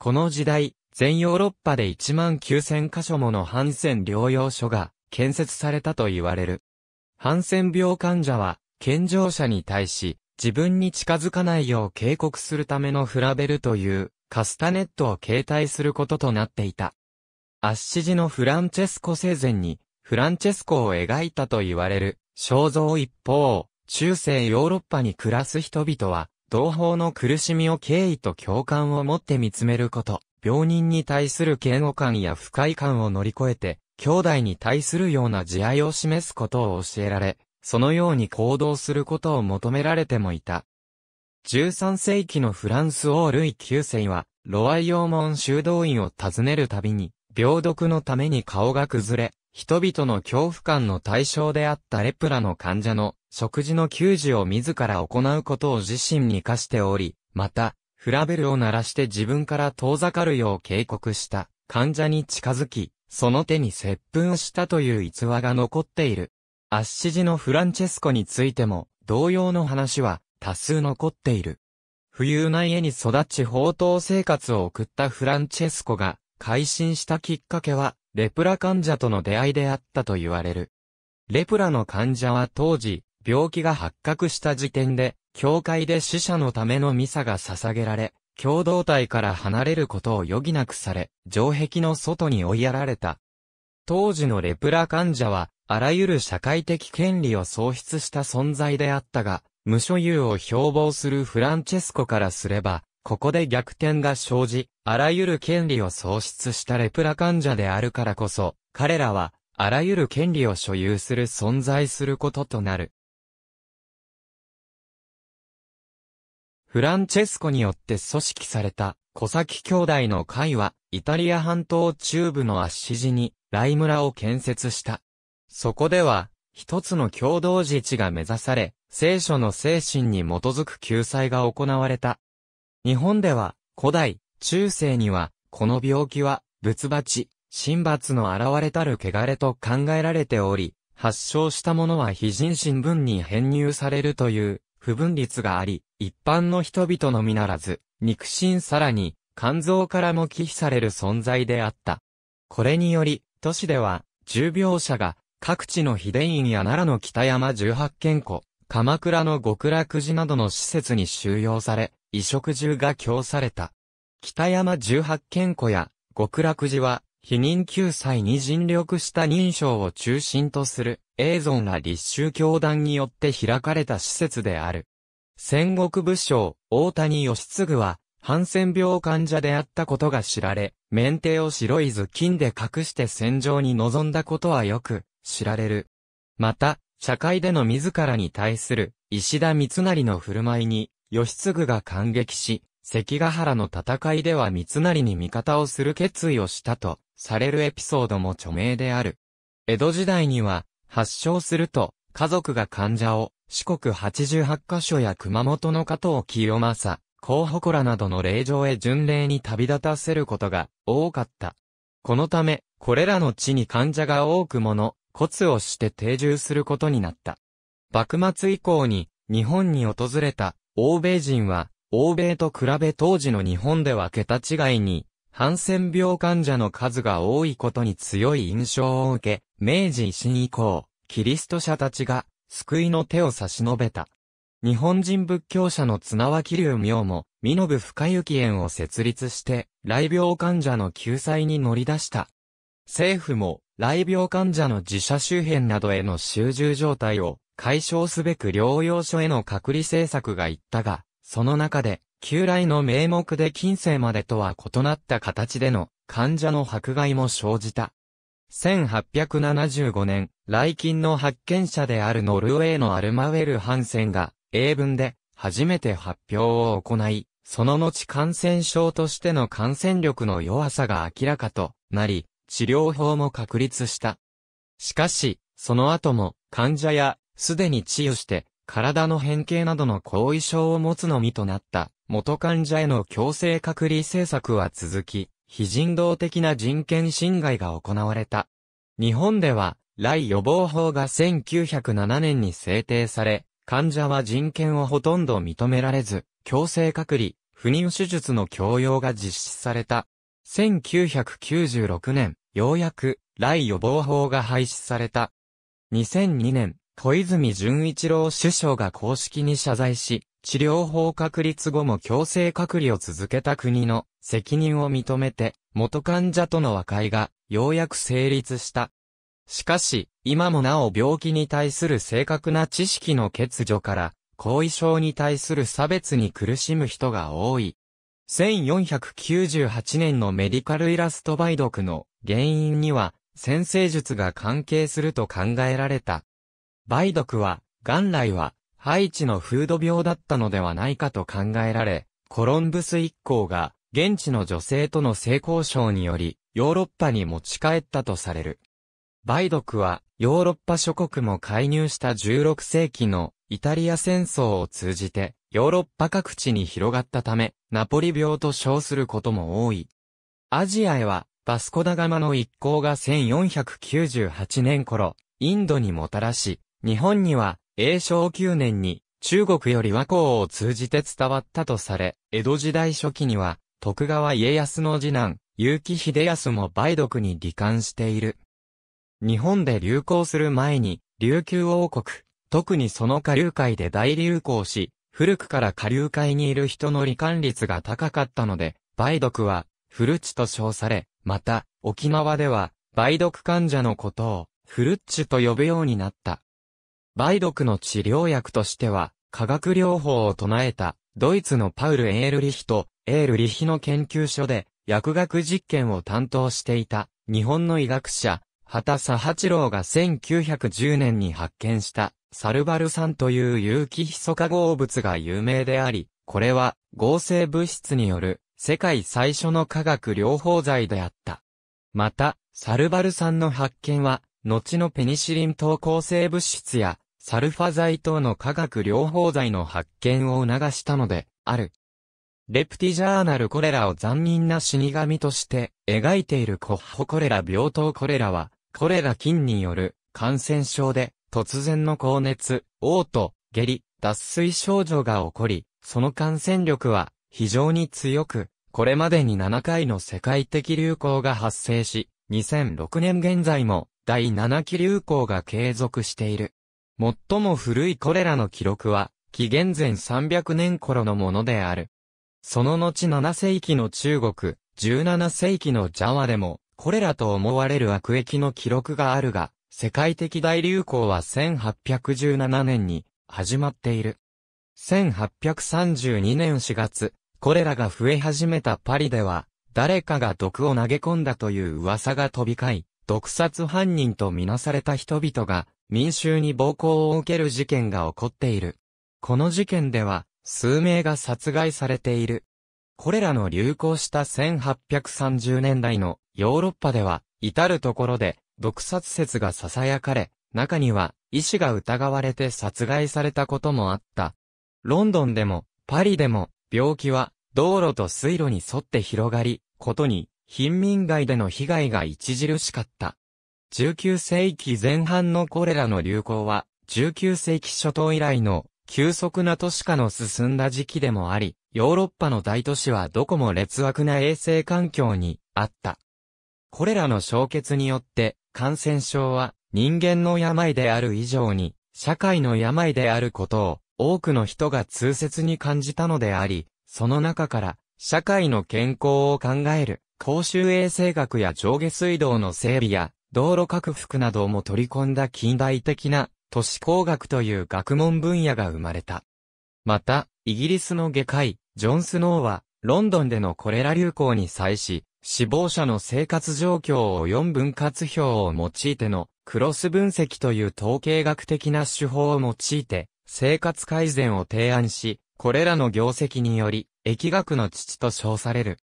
Speaker 1: この時代、全ヨーロッパで1万9000箇所ものハンセン療養所が建設されたと言われる。ハンセン病患者は、健常者に対し、自分に近づかないよう警告するためのフラベルというカスタネットを携帯することとなっていた。アッシジのフランチェスコ生前に、フランチェスコを描いたと言われる肖像一方、中世ヨーロッパに暮らす人々は、同胞の苦しみを敬意と共感を持って見つめること。病人に対する嫌悪感や不快感を乗り越えて、兄弟に対するような慈愛を示すことを教えられ、そのように行動することを求められてもいた。13世紀のフランス王ルイ9世は、ロワイオ門修道院を訪ねるたびに、病毒のために顔が崩れ、人々の恐怖感の対象であったレプラの患者の食事の給仕を自ら行うことを自身に課しており、また、フラベルを鳴らして自分から遠ざかるよう警告した患者に近づき、その手に接吻したという逸話が残っている。アッシジのフランチェスコについても同様の話は多数残っている。富裕な家に育ち放蕩生活を送ったフランチェスコが改心したきっかけはレプラ患者との出会いであったと言われる。レプラの患者は当時、病気が発覚した時点で、教会で死者のためのミサが捧げられ、共同体から離れることを余儀なくされ、城壁の外に追いやられた。当時のレプラ患者は、あらゆる社会的権利を喪失した存在であったが、無所有を標榜するフランチェスコからすれば、ここで逆転が生じ、あらゆる権利を喪失したレプラ患者であるからこそ、彼らは、あらゆる権利を所有する存在することとなる。フランチェスコによって組織された、小崎兄弟の会は、イタリア半島中部のアッシジに、ライ村を建設した。そこでは、一つの共同自治が目指され、聖書の精神に基づく救済が行われた。日本では、古代、中世には、この病気は、仏鉢、神罰の現れたる汚れと考えられており、発症した者は非人新聞に編入されるという不分率があり、一般の人々のみならず、肉親さらに、肝臓からも忌避される存在であった。これにより、都市では、重病者が、各地の秘伝院や奈良の北山十八県湖、鎌倉の極楽寺などの施設に収容され、移植中が供された。北山十八県湖や極楽寺は、避妊救済に尽力した認証を中心とする永存ら立宗教団によって開かれた施設である。戦国武将、大谷義継は、ハンセン病患者であったことが知られ、免停を白い頭巾で隠して戦場に臨んだことはよく知られる。また、社会での自らに対する石田三成の振る舞いに、義継が感激し、関ヶ原の戦いでは三成に味方をする決意をしたとされるエピソードも著名である。江戸時代には、発症すると、家族が患者を、四国八十八カ所や熊本の加藤清正、高補子らなどの霊場へ巡礼に旅立たせることが多かった。このため、これらの地に患者が多くもの、骨をして定住することになった。幕末以降に、日本に訪れた、欧米人は、欧米と比べ当時の日本では桁違いに、ハンセン病患者の数が多いことに強い印象を受け、明治維新以降、キリスト者たちが救いの手を差し伸べた。日本人仏教者の綱脇流明も、身延深雪園を設立して、来病患者の救済に乗り出した。政府も、来病患者の自社周辺などへの集中状態を解消すべく療養所への隔離政策が言ったが、その中で、旧来の名目で近世までとは異なった形での患者の迫害も生じた。1875年、来金の発見者であるノルウェーのアルマウェル・ハンセンが、英文で、初めて発表を行い、その後感染症としての感染力の弱さが明らかとなり、治療法も確立した。しかし、その後も患者やすでに治癒して体の変形などの後遺症を持つのみとなった元患者への強制隔離政策は続き、非人道的な人権侵害が行われた。日本では、来予防法が1907年に制定され、患者は人権をほとんど認められず、強制隔離、不妊手術の強要が実施された。1996年、ようやく、来予防法が廃止された。2002年、小泉純一郎首相が公式に謝罪し、治療法確立後も強制隔離を続けた国の責任を認めて、元患者との和解が、ようやく成立した。しかし、今もなお病気に対する正確な知識の欠如から、後遺症に対する差別に苦しむ人が多い。1498年のメディカルイラスト梅毒の原因には、先生術が関係すると考えられた。梅毒は、元来は、ハイチの風土病だったのではないかと考えられ、コロンブス一行が、現地の女性との性交渉により、ヨーロッパに持ち帰ったとされる。梅毒は、ヨーロッパ諸国も介入した16世紀のイタリア戦争を通じて、ヨーロッパ各地に広がったため、ナポリ病と称することも多い。アジアへは、バスコダガマの一行が1498年頃、インドにもたらし、日本には、英正9年に、中国より和光を通じて伝わったとされ、江戸時代初期には、徳川家康の次男、結城秀康も梅毒に罹患している。日本で流行する前に、琉球王国、特にその下流界で大流行し、古くから下流界にいる人の罹患率が高かったので、梅毒は、フルチと称され、また、沖縄では、梅毒患者のことを、フルチと呼ぶようになった。梅毒の治療薬としては、化学療法を唱えたドイツのパウル・エールリヒと、エールリヒの研究所で、薬学実験を担当していた、日本の医学者、畑佐八郎が1910年に発見した、サルバル酸という有機ヒ素化合物が有名であり、これは合成物質による世界最初の化学療法剤であった。また、サルバル酸の発見は、後のペニシリン等抗生物質やサルファ剤等の化学療法剤の発見を促したので、ある。レプティジャーナルコレラを残忍な死神として描いているコッホコレラ病棟コレラは、コレラ菌による感染症で突然の高熱、嘔吐、下痢、脱水症状が起こり、その感染力は非常に強く、これまでに7回の世界的流行が発生し、2006年現在も第7期流行が継続している。最も古いこれらの記録は、紀元前300年頃のものである。その後7世紀の中国、17世紀のジャワでも、これらと思われる悪役の記録があるが、世界的大流行は1817年に始まっている。1832年4月、これらが増え始めたパリでは、誰かが毒を投げ込んだという噂が飛び交い、毒殺犯人とみなされた人々が民衆に暴行を受ける事件が起こっている。この事件では、数名が殺害されている。これらの流行した1830年代のヨーロッパでは、至るところで毒殺説が囁かれ、中には医師が疑われて殺害されたこともあった。ロンドンでも、パリでも、病気は道路と水路に沿って広がり、ことに、貧民街での被害が著しかった。19世紀前半のこれらの流行は、19世紀初頭以来の急速な都市化の進んだ時期でもあり、ヨーロッパの大都市はどこも劣悪な衛生環境にあった。これらの消滅によって、感染症は人間の病である以上に、社会の病であることを多くの人が痛切に感じたのであり、その中から、社会の健康を考える、公衆衛生学や上下水道の整備や、道路拡幅なども取り込んだ近代的な都市工学という学問分野が生まれた。また、イギリスの外科医、ジョン・スノーは、ロンドンでのコレラ流行に際し、死亡者の生活状況を4分割表を用いてのクロス分析という統計学的な手法を用いて生活改善を提案し、これらの業績により疫学の父と称される。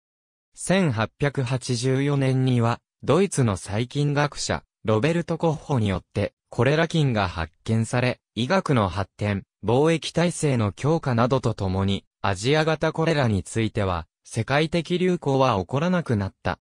Speaker 1: 1884年にはドイツの細菌学者、ロベルト・コッホによって、コレラ菌が発見され、医学の発展、貿易体制の強化などとともに、アジア型コレラについては、世界的流行は起こらなくなった。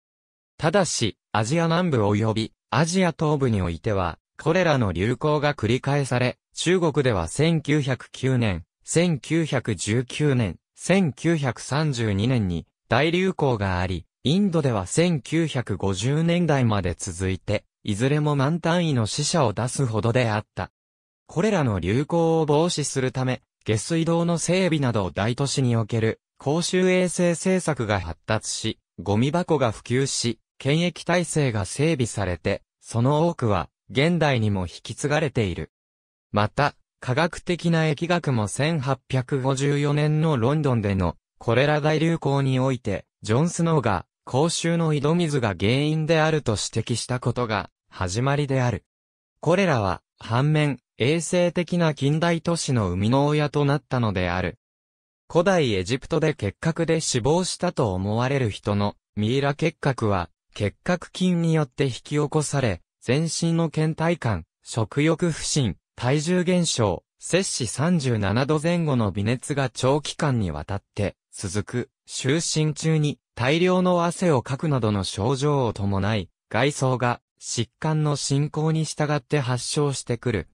Speaker 1: ただし、アジア南部及び、アジア東部においては、コレラの流行が繰り返され、中国では1909年、1919年、1932年に大流行があり、インドでは1950年代まで続いて、いずれも満単位の死者を出すほどであった。これらの流行を防止するため、下水道の整備などを大都市における公衆衛生政策が発達し、ゴミ箱が普及し、検疫体制が整備されて、その多くは現代にも引き継がれている。また、科学的な疫学も1854年のロンドンでのコレラ大流行において、ジョン・スノーが公衆の井戸水が原因であると指摘したことが始まりである。これらは、反面、衛生的な近代都市の生みの親となったのである。古代エジプトで結核で死亡したと思われる人のミイラ結核は、結核菌によって引き起こされ、全身の倦怠感、食欲不振、体重減少、摂氏37度前後の微熱が長期間にわたって続く、就寝中に大量の汗をかくなどの症状を伴い、外装が疾患の進行に従って発症してくる。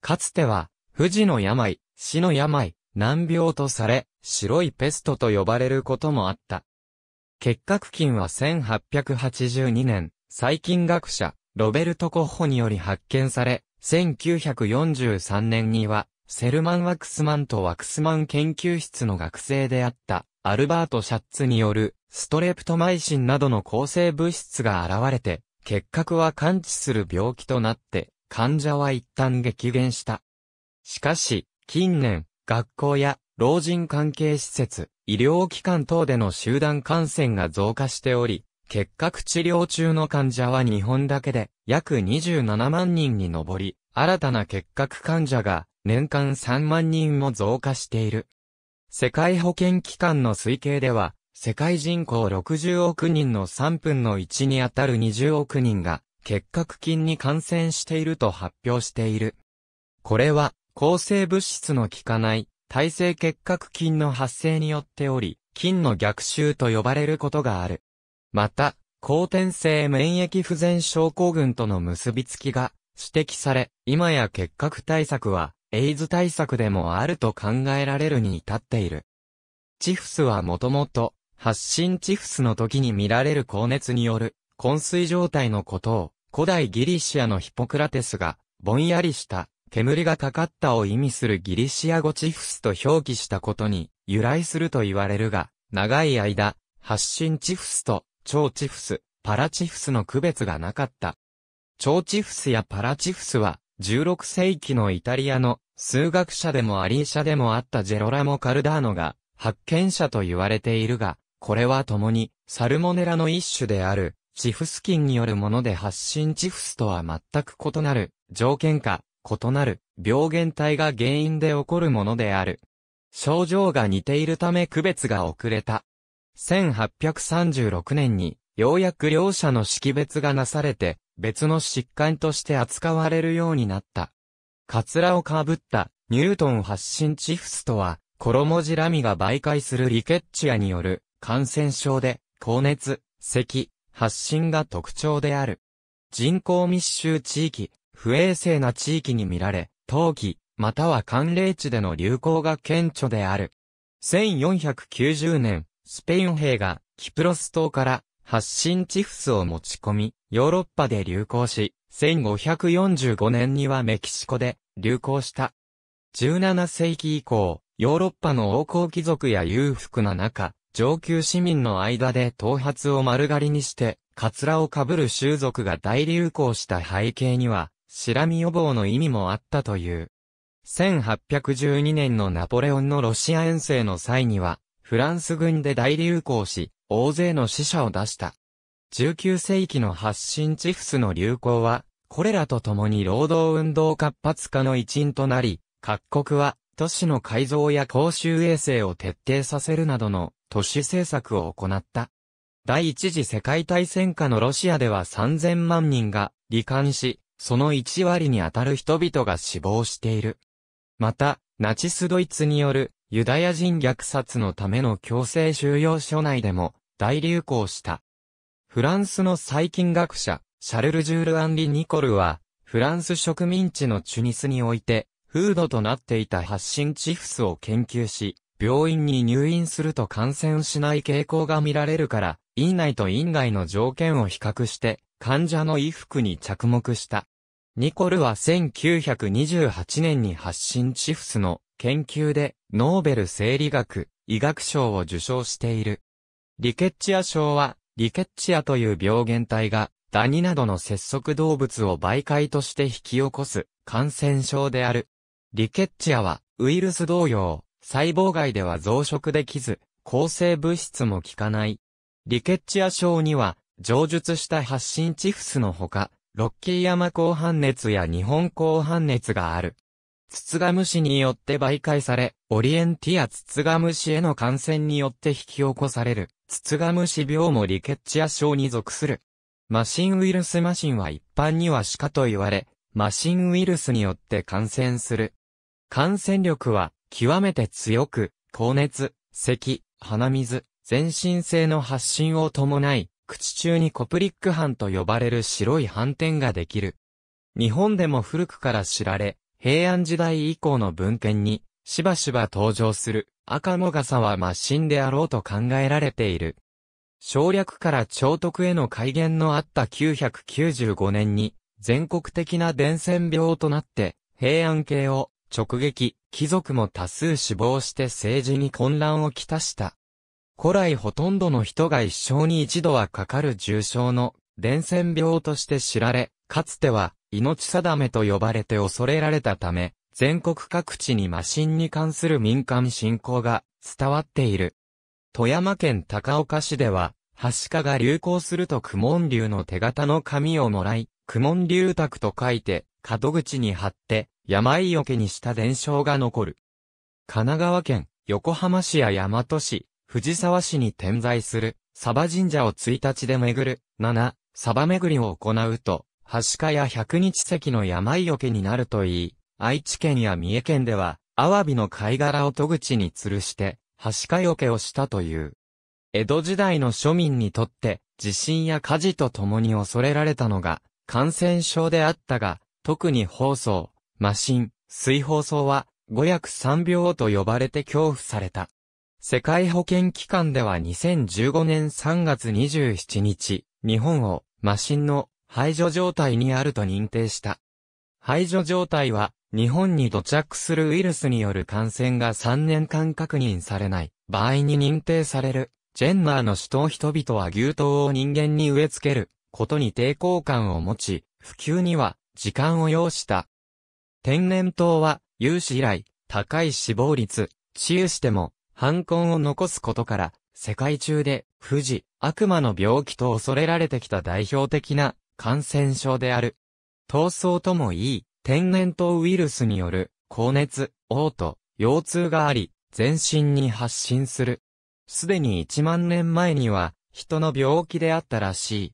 Speaker 1: かつては、富士の病、死の病、難病とされ、白いペストと呼ばれることもあった。結核菌は1882年、細菌学者、ロベルト・コッホにより発見され、1943年には、セルマン・ワクスマンとワクスマン研究室の学生であった、アルバート・シャッツによるストレプトマイシンなどの抗生物質が現れて、結核は感知する病気となって、患者は一旦激減した。しかし、近年、学校や老人関係施設、医療機関等での集団感染が増加しており、結核治療中の患者は日本だけで約27万人に上り、新たな結核患者が年間3万人も増加している。世界保健機関の推計では、世界人口60億人の3分の1にあたる20億人が、結核菌に感染していると発表している。これは、抗生物質の効かない、耐性結核菌の発生によっており、菌の逆襲と呼ばれることがある。また、抗天性免疫不全症候群との結びつきが指摘され、今や結核対策はエイズ対策でもあると考えられるに至っている。チフスはもともと、発疹チフスの時に見られる高熱による、昏睡状態のことを、古代ギリシアのヒポクラテスが、ぼんやりした、煙がかかったを意味するギリシア語チフスと表記したことに由来すると言われるが、長い間、発疹チフスと超チフス、パラチフスの区別がなかった。超チフスやパラチフスは16世紀のイタリアの数学者でもアリー社でもあったジェロラモ・カルダーノが発見者と言われているが、これは共にサルモネラの一種であるチフス菌によるもので発信チフスとは全く異なる条件下、異なる病原体が原因で起こるものである。症状が似ているため区別が遅れた。1836年にようやく両者の識別がなされて、別の疾患として扱われるようになった。カツラをかぶったニュートン発信チフスとは、コロモジラミが媒介するリケッチアによる感染症で、高熱、咳、発疹が特徴である。人口密集地域、不衛生な地域に見られ、冬季、または寒冷地での流行が顕著である。1490年、スペイン兵がキプロス島から発信チフスを持ち込み、ヨーロッパで流行し、1545年にはメキシコで流行した。17世紀以降、ヨーロッパの王侯貴族や裕福な中、上級市民の間で頭髪を丸刈りにして、カツラをかぶる習俗が大流行した背景には、シラミ予防の意味もあったという。1812年のナポレオンのロシア遠征の際には、フランス軍で大流行し、大勢の死者を出した。19世紀の発信チフスの流行は、これらと共に労働運動活発化の一因となり、各国は都市の改造や公衆衛生を徹底させるなどの都市政策を行った。第一次世界大戦下のロシアでは3000万人が罹患し、その1割に当たる人々が死亡している。また、ナチスドイツによるユダヤ人虐殺のための強制収容所内でも大流行した。フランスの細菌学者、シャルル・ジュール・アンリ・ニコルは、フランス植民地のチュニスにおいて、風土となっていた発疹チフスを研究し、病院に入院すると感染しない傾向が見られるから、院内と院外の条件を比較して、患者の衣服に着目した。ニコルは1928年に発疹チフスの研究でノーベル生理学、医学賞を受賞している。リケッチア症は、リケッチアという病原体が、ダニなどの節足動物を媒介として引き起こす感染症である。リケッチアは、ウイルス同様、細胞外では増殖できず、抗生物質も効かない。リケッチア症には、上述した発疹チフスのほか、ロッキー山高反熱や日本高反熱がある。ツツガムシによって媒介され、オリエンティアツツガムシへの感染によって引き起こされるつつがむし病もリケッチア症に属する。マシンウイルスマシンは一般には鹿と言われ、マシンウイルスによって感染する。感染力は極めて強く、高熱、咳、鼻水、全身性の発疹を伴い、口中にコプリック斑と呼ばれる白い斑点ができる。日本でも古くから知られ、平安時代以降の文献に、しばしば登場する赤の傘は魔神であろうと考えられている。省略から長徳への改元のあった995年に、全国的な伝染病となって、平安系を直撃、貴族も多数死亡して政治に混乱をきたした。古来ほとんどの人が一生に一度はかかる重症の伝染病として知られ、かつては命定めと呼ばれて恐れられたため、全国各地にマシンに関する民間信仰が伝わっている。富山県高岡市では、はしかが流行すると苦門流の手形の紙をもらい、苦門流卓と書いて、角口に貼って、病よけにした伝承が残る。神奈川県、横浜市や大和市、藤沢市に点在する、サバ神社を1日で巡る、7、サバ巡りを行うと、はしかや百日石の病よけになるといい、愛知県や三重県では、アワビの貝殻を戸口に吊るして、はしかよけをしたという。江戸時代の庶民にとって、地震や火事と共に恐れられたのが、感染症であったが、特に放送、シン、水放送は、五薬三病と呼ばれて恐怖された。世界保健機関では2015年3月27日、日本を、シンの排除状態にあると認定した。排除状態は、日本に土着するウイルスによる感染が3年間確認されない場合に認定される。ジェンナーの死闘人々は牛刀を人間に植え付けることに抵抗感を持ち、普及には時間を要した。天然痘は有史以来高い死亡率、治癒しても反根を残すことから、世界中で富士、悪魔の病気と恐れられてきた代表的な感染症である。闘争ともいい、天然痘ウイルスによる、高熱、嘔吐、腰痛があり、全身に発疹する。すでに1万年前には、人の病気であったらしい。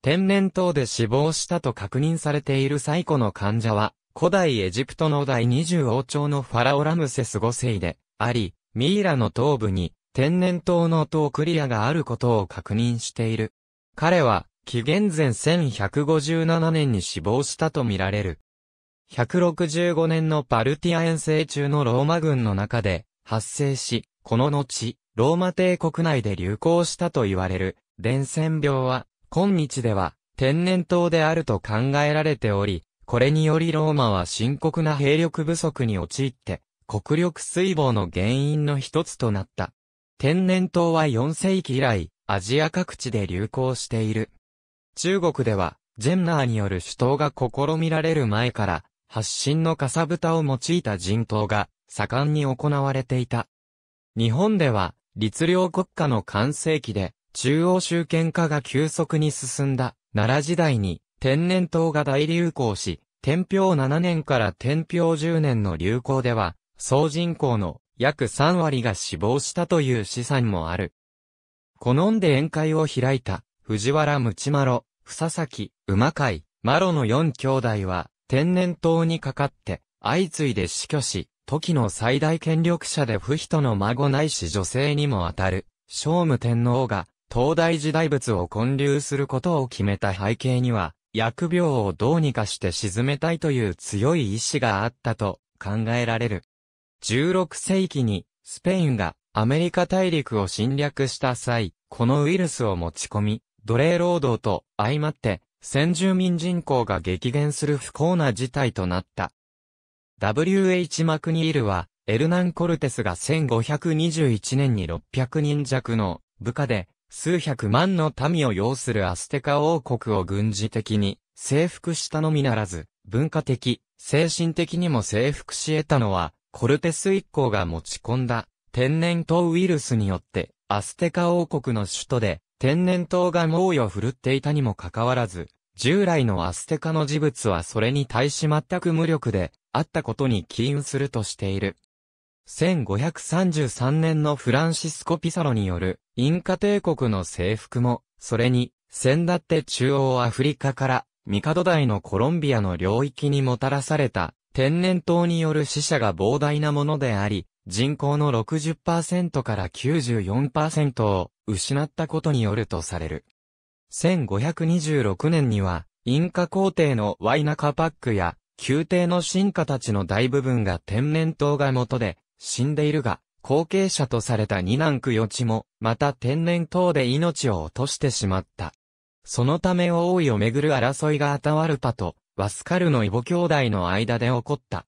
Speaker 1: 天然痘で死亡したと確認されている最古の患者は、古代エジプトの第20王朝のファラオラムセス5世で、あり、ミイラの頭部に、天然痘の頭クリアがあることを確認している。彼は、紀元前1157年に死亡したとみられる。165年のパルティア遠征中のローマ軍の中で発生し、この後、ローマ帝国内で流行したと言われる伝染病は、今日では天然痘であると考えられており、これによりローマは深刻な兵力不足に陥って、国力衰亡の原因の一つとなった。天然痘は4世紀以来、アジア各地で流行している。中国では、ジェンナーによる首都が試みられる前から、発信のかさぶたを用いた人頭が盛んに行われていた。日本では、律令国家の完成期で、中央集権化が急速に進んだ、奈良時代に、天然痘が大流行し、天平7年から天平10年の流行では、総人口の約3割が死亡したという資産もある。好んで宴会を開いた、藤原ムチマロ、房崎、馬海、マロの4兄弟は、天然痘にかかって、相次いで死去し、時の最大権力者で不人の孫ないし女性にもあたる、聖武天皇が、東大時代物を建立することを決めた背景には、疫病をどうにかして沈めたいという強い意志があったと考えられる。16世紀に、スペインがアメリカ大陸を侵略した際、このウイルスを持ち込み、奴隷労働と相まって先住民人口が激減する不幸な事態となった。W.H. マクニールは、エルナン・コルテスが1521年に600人弱の部下で、数百万の民を要するアステカ王国を軍事的に征服したのみならず、文化的、精神的にも征服し得たのは、コルテス一行が持ち込んだ天然痘ウイルスによって、アステカ王国の首都で天然痘が猛威を振るっていたにもかかわらず、従来のアステカの事物はそれに対し全く無力で、あったことに起因するとしている。1533年のフランシスコ・ピサロによるインカ帝国の征服も、それに、先だって中央アフリカからミカド大のコロンビアの領域にもたらされた天然痘による死者が膨大なものであり、人口の60%から94%を失ったことによるとされる。1526年には、インカ皇帝のワイナカパックや、宮廷の進化たちの大部分が天然痘が元で、死んでいるが、後継者とされた二男ク余地も、また天然痘で命を落としてしまった。そのため王位をめぐる争いがアタワルパと、ワスカルの異母兄弟の間で起こった。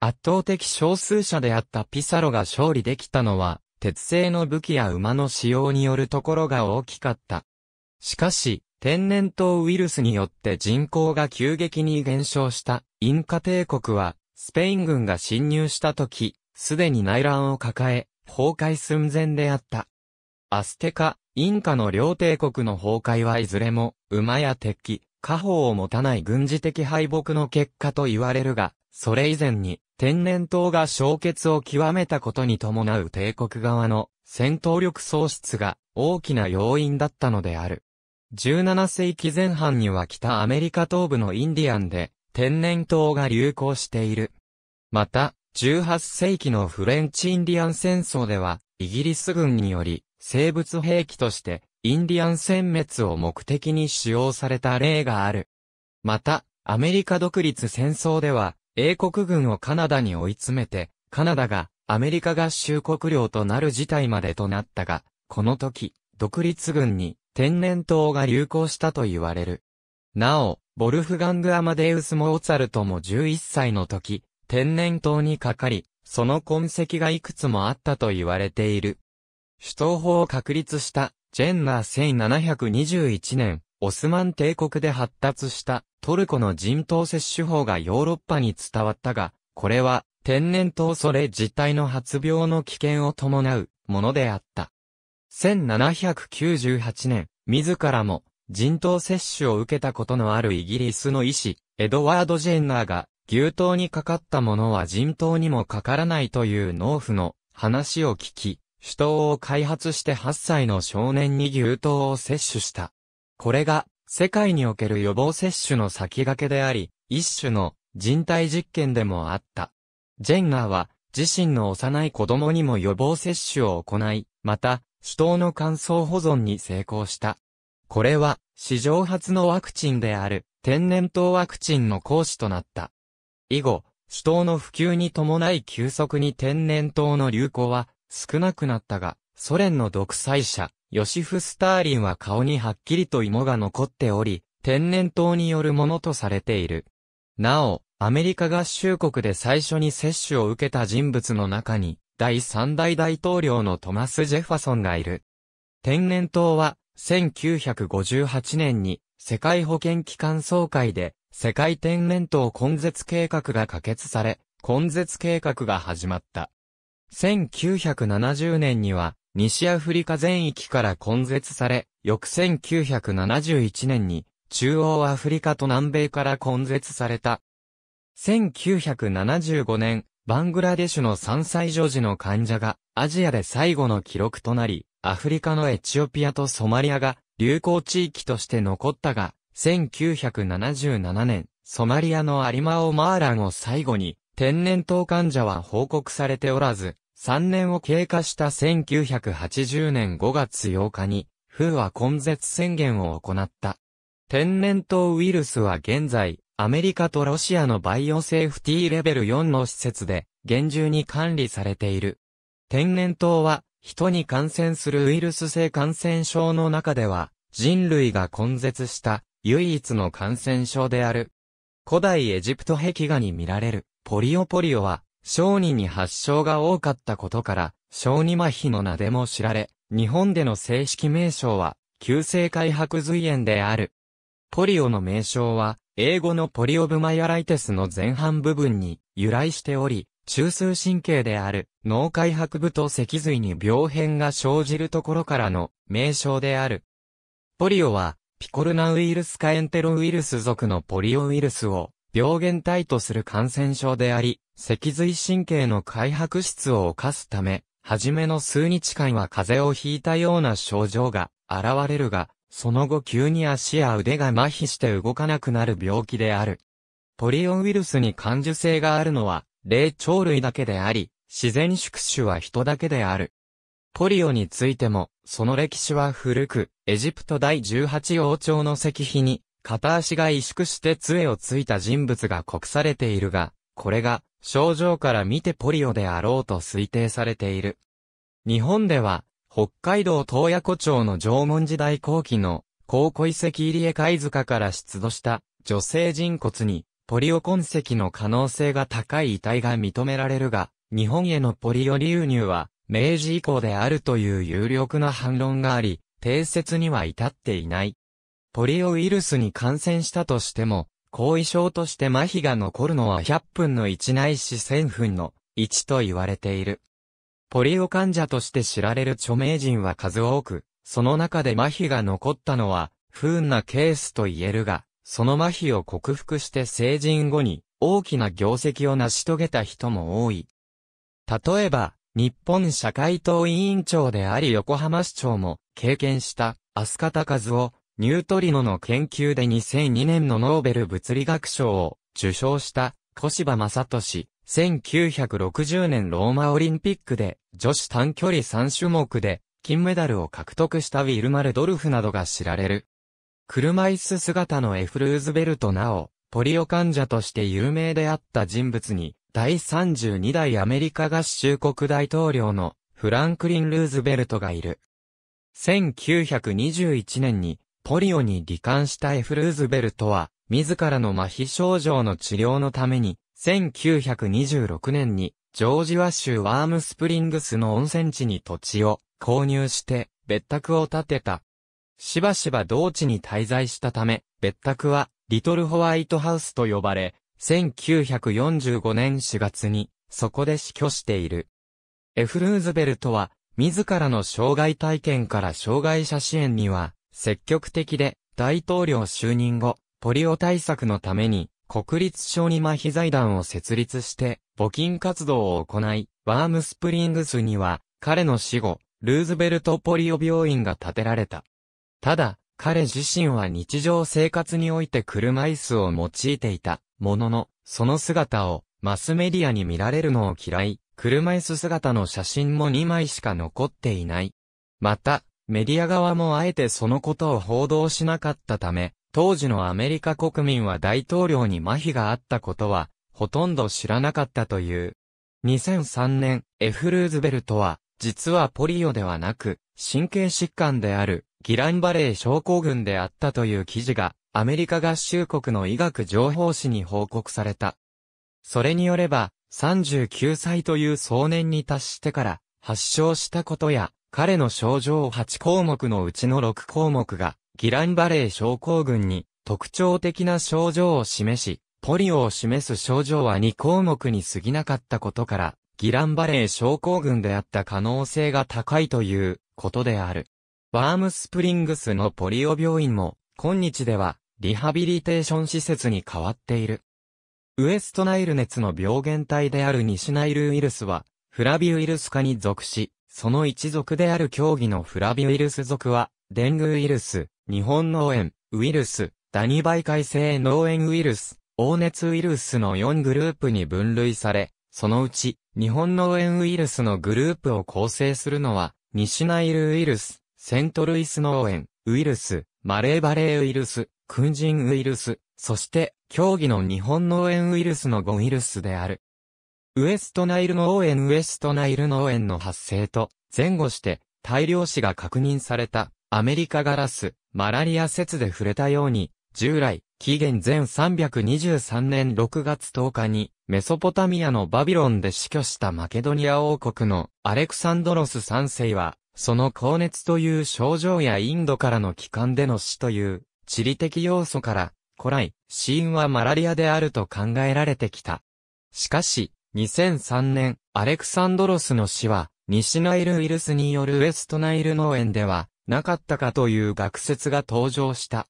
Speaker 1: 圧倒的少数者であったピサロが勝利できたのは、鉄製の武器や馬の使用によるところが大きかった。しかし、天然痘ウイルスによって人口が急激に減少したインカ帝国は、スペイン軍が侵入した時、すでに内乱を抱え、崩壊寸前であった。アステカ、インカの両帝国の崩壊はいずれも、馬や敵、家宝を持たない軍事的敗北の結果と言われるが、それ以前に、天然痘が消滅を極めたことに伴う帝国側の戦闘力喪失が大きな要因だったのである。17世紀前半には北アメリカ東部のインディアンで天然痘が流行している。また、18世紀のフレンチインディアン戦争では、イギリス軍により生物兵器としてインディアン殲滅を目的に使用された例がある。また、アメリカ独立戦争では、英国軍をカナダに追い詰めて、カナダがアメリカ合衆国領となる事態までとなったが、この時、独立軍に天然痘が流行したと言われる。なお、ボルフガング・アマデウス・モーツァルトも11歳の時、天然痘にかかり、その痕跡がいくつもあったと言われている。首都法を確立したジェンナー1721年、オスマン帝国で発達したトルコの人痘接種法がヨーロッパに伝わったが、これは天然痘それ自体の発病の危険を伴うものであった。1798年、自らも人痘接種を受けたことのあるイギリスの医師、エドワード・ジェンナーが、牛痘にかかったものは人痘にもかからないという農夫の話を聞き、首都を開発して8歳の少年に牛痘を接種した。これが世界における予防接種の先駆けであり、一種の人体実験でもあった。ジェンナーは自身の幼い子供にも予防接種を行い、また死闘の乾燥保存に成功した。これは、史上初のワクチンである、天然痘ワクチンの講師となった。以後、死闘の普及に伴い急速に天然痘の流行は少なくなったが、ソ連の独裁者、ヨシフ・スターリンは顔にはっきりと芋が残っており、天然痘によるものとされている。なお、アメリカ合衆国で最初に接種を受けた人物の中に、第3代大統領のトマス・ジェファソンがいる。天然痘は、1958年に世界保健機関総会で世界天然痘根絶計画が可決され、根絶計画が始まった。1970年には西アフリカ全域から根絶され、翌1971年に中央アフリカと南米から根絶された。1975年、バングラデシュの3歳女児の患者がアジアで最後の記録となり、アフリカのエチオピアとソマリアが流行地域として残ったが、1977年、ソマリアのアリマオ・マーランを最後に、天然痘患者は報告されておらず、3年を経過した1980年5月8日に、フーは根絶宣言を行った。天然痘ウイルスは現在、アメリカとロシアのバイオセーフティーレベル4の施設で厳重に管理されている。天然痘は人に感染するウイルス性感染症の中では人類が根絶した唯一の感染症である。古代エジプト壁画に見られるポリオポリオは小児に発症が多かったことから小児麻痺の名でも知られ、日本での正式名称は急性開白髄炎である。ポリオの名称は英語のポリオブマイアライテスの前半部分に由来しており、中枢神経である脳開白部と脊髄に病変が生じるところからの名称である。ポリオは、ピコルナウイルスかエンテロウイルス属のポリオウイルスを病原体とする感染症であり、脊髄神経の開白質を犯すため、はじめの数日間は風邪をひいたような症状が現れるが、その後急に足や腕が麻痺して動かなくなる病気である。ポリオウイルスに感受性があるのは、霊長類だけであり、自然宿主は人だけである。ポリオについても、その歴史は古く、エジプト第18王朝の石碑に、片足が萎縮して杖をついた人物が告されているが、これが、症状から見てポリオであろうと推定されている。日本では、北海道東野湖町の縄文時代後期の高古遺跡入江貝塚から出土した女性人骨にポリオ痕跡の可能性が高い遺体が認められるが、日本へのポリオ流入は明治以降であるという有力な反論があり、定説には至っていない。ポリオウイルスに感染したとしても、後遺症として麻痺が残るのは100分の1ないし1000分の1と言われている。ポリオ患者として知られる著名人は数多く、その中で麻痺が残ったのは、不運なケースと言えるが、その麻痺を克服して成人後に大きな業績を成し遂げた人も多い。例えば、日本社会党委員長であり横浜市長も経験したアスカタカズを、ニュートリノの研究で2002年のノーベル物理学賞を受賞した小柴正俊、1960年ローマオリンピックで女子短距離3種目で金メダルを獲得したウィルマルドルフなどが知られる。車椅子姿のエフ・ルーズベルトなお、ポリオ患者として有名であった人物に、第32代アメリカ合衆国大統領のフランクリン・ルーズベルトがいる。1921年にポリオに罹患したエフ・ルーズベルトは、自らの麻痺症状の治療のために1926年に、ジョージワ州ワームスプリングスの温泉地に土地を購入して、別宅を建てた。しばしば同地に滞在したため、別宅は、リトルホワイトハウスと呼ばれ、1945年4月に、そこで死去している。エフ・ルーズベルトは、自らの障害体験から障害者支援には、積極的で、大統領就任後、ポリオ対策のために、国立小児麻痺財団を設立して、募金活動を行い、ワームスプリングスには、彼の死後、ルーズベルトポリオ病院が建てられた。ただ、彼自身は日常生活において車椅子を用いていた、ものの、その姿を、マスメディアに見られるのを嫌い、車椅子姿の写真も2枚しか残っていない。また、メディア側もあえてそのことを報道しなかったため、当時のアメリカ国民は大統領に麻痺があったことは、ほとんど知らなかったという。2003年、エフルーズベルトは、実はポリオではなく、神経疾患である、ギランバレー症候群であったという記事が、アメリカ合衆国の医学情報誌に報告された。それによれば、39歳という壮年に達してから、発症したことや、彼の症状8項目のうちの6項目が、ギランバレー症候群に特徴的な症状を示し、ポリオを示す症状は2項目に過ぎなかったことから、ギランバレー症候群であった可能性が高いということである。ワームスプリングスのポリオ病院も、今日ではリハビリテーション施設に変わっている。ウエストナイル熱の病原体である西ナイルウイルスは、フラビウイルス科に属し、その一族である競技のフラビウイルス属は、デングウイルス、日本脳炎、ウイルス、ダニ媒介性脳炎ウイルス、黄熱ウイルスの4グループに分類され、そのうち、日本脳炎ウイルスのグループを構成するのは、ニシナイルウイルス、セントルイス脳炎、ウイルス、マレーバレーウイルス、クンジンウイルス、そして、競技の日本脳炎ウイルスの5ウイルスである。ウエストナイル脳炎ウエストナイル脳炎の発生と、前後して、大量死が確認されたアメリカガラス、マラリア説で触れたように、従来、紀元前323年6月10日に、メソポタミアのバビロンで死去したマケドニア王国のアレクサンドロス3世は、その高熱という症状やインドからの帰還での死という地理的要素から、古来、死因はマラリアであると考えられてきた。しかし、2003年、アレクサンドロスの死は、西ナイルウイルスによるウエストナイル農園では、なかったかという学説が登場した。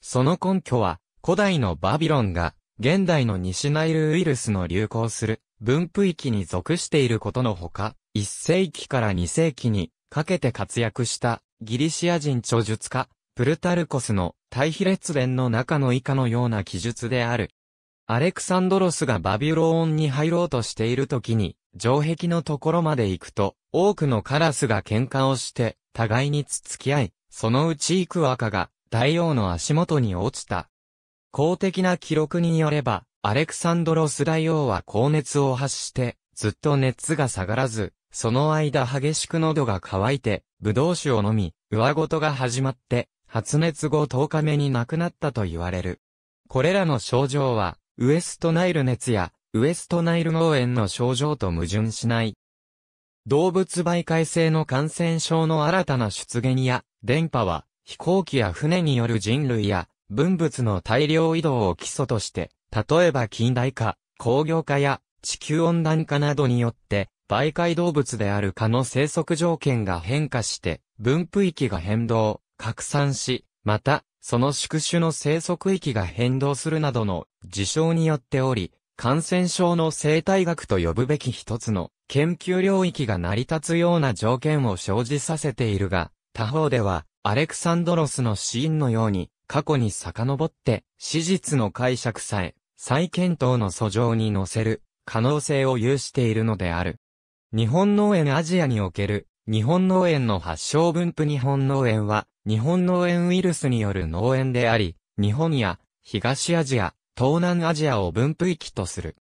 Speaker 1: その根拠は、古代のバビロンが、現代の西ナイルウイルスの流行する分布域に属していることのほか、1世紀から2世紀にかけて活躍したギリシア人著述家、プルタルコスの対比列伝の中の以下のような記述である。アレクサンドロスがバビローンに入ろうとしている時に、城壁のところまで行くと、多くのカラスが喧嘩をして、互いにつつき合い、そのうちく赤が大王の足元に落ちた。公的な記録によれば、アレクサンドロス大王は高熱を発して、ずっと熱が下がらず、その間激しく喉が渇いて、ブド酒を飲み、上ごとが始まって、発熱後10日目に亡くなったと言われる。これらの症状は、ウエストナイル熱や、ウエストナイル脳炎の症状と矛盾しない、動物媒介性の感染症の新たな出現や、電波は、飛行機や船による人類や、文物の大量移動を基礎として、例えば近代化、工業化や、地球温暖化などによって、媒介動物である蚊の生息条件が変化して、分布域が変動、拡散し、また、その宿主の生息域が変動するなどの事象によっており、感染症の生態学と呼ぶべき一つの研究領域が成り立つような条件を生じさせているが、他方では、アレクサンドロスのシーンのように、過去に遡って、史実の解釈さえ、再検討の訴状に載せる、可能性を有しているのである。日本農園アジアにおける、日本農園の発祥分布日本農園は、日本農園ウイルスによる農園であり、日本や東アジア、東南アジアを分布域とする。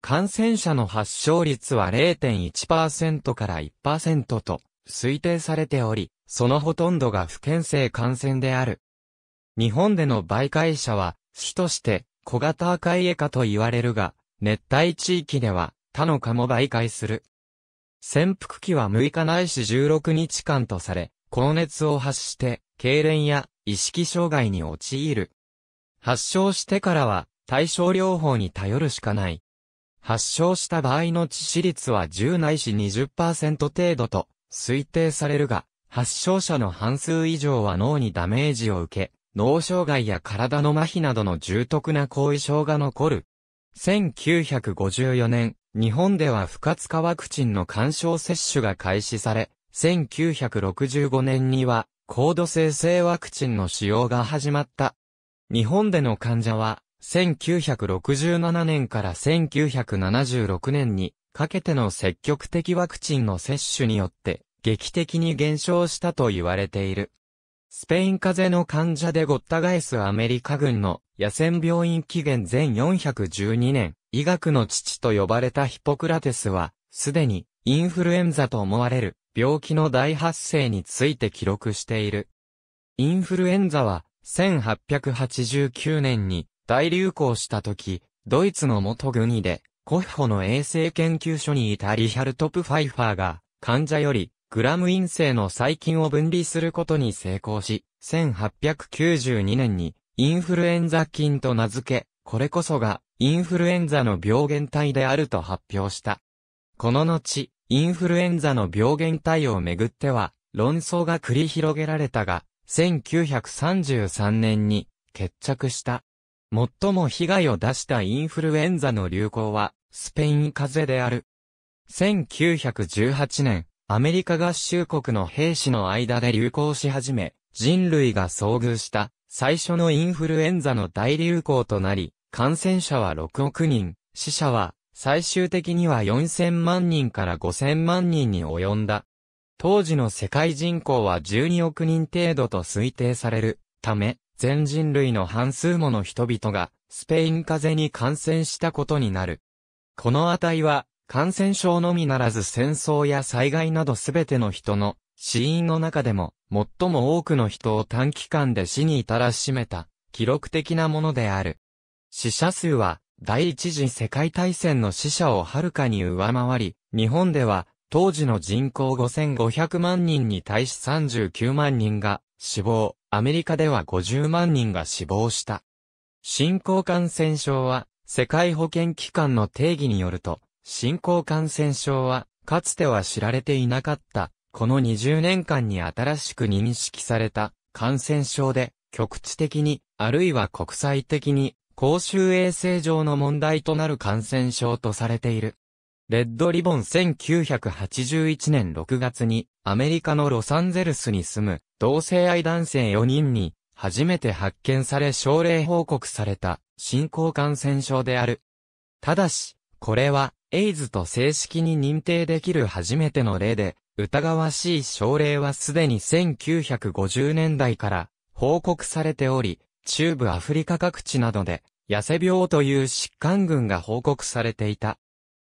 Speaker 1: 感染者の発症率は0.1%から1%と推定されており、そのほとんどが不健性感染である。日本での媒介者は、主として小型アカイエカと言われるが、熱帯地域では他の蚊も媒介する。潜伏期は6日ないし16日間とされ、高熱を発して、痙攣や意識障害に陥る。発症してからは対症療法に頼るしかない。発症した場合の致死率は10ないし20%程度と推定されるが、発症者の半数以上は脳にダメージを受け、脳障害や体の麻痺などの重篤な後遺症が残る。1954年、日本では不活化ワクチンの干渉接種が開始され、1965年には高度生成ワクチンの使用が始まった。日本での患者は1967年から1976年にかけての積極的ワクチンの接種によって劇的に減少したと言われている。スペイン風邪の患者でごった返すアメリカ軍の野戦病院期限前412年、医学の父と呼ばれたヒポクラテスは、すでにインフルエンザと思われる病気の大発生について記録している。インフルエンザは1889年に大流行した時、ドイツの元国で、コフホの衛生研究所にいたリヒャルト・プファイファーが、患者より、グラム陰性の細菌を分離することに成功し、1892年に、インフルエンザ菌と名付け、これこそが、インフルエンザの病原体であると発表した。この後、インフルエンザの病原体をめぐっては、論争が繰り広げられたが、1933年に決着した。最も被害を出したインフルエンザの流行は、スペイン風邪である。1918年、アメリカ合衆国の兵士の間で流行し始め、人類が遭遇した最初のインフルエンザの大流行となり、感染者は6億人、死者は最終的には4000万人から5000万人に及んだ。当時の世界人口は12億人程度と推定されるため、全人類の半数もの人々が、スペイン風邪に感染したことになる。この値は、感染症のみならず戦争や災害などすべての人の死因の中でも最も多くの人を短期間で死に至らしめた記録的なものである。死者数は第一次世界大戦の死者をはるかに上回り、日本では当時の人口5500万人に対し39万人が死亡、アメリカでは50万人が死亡した。新興感染症は、世界保健機関の定義によると、新興感染症は、かつては知られていなかった、この20年間に新しく認識された感染症で、局地的に、あるいは国際的に、公衆衛生上の問題となる感染症とされている。レッドリボン1981年6月にアメリカのロサンゼルスに住む同性愛男性4人に初めて発見され症例報告された新興感染症である。ただし、これはエイズと正式に認定できる初めての例で、疑わしい症例はすでに1950年代から報告されており、中部アフリカ各地などで痩せ病という疾患群が報告されていた。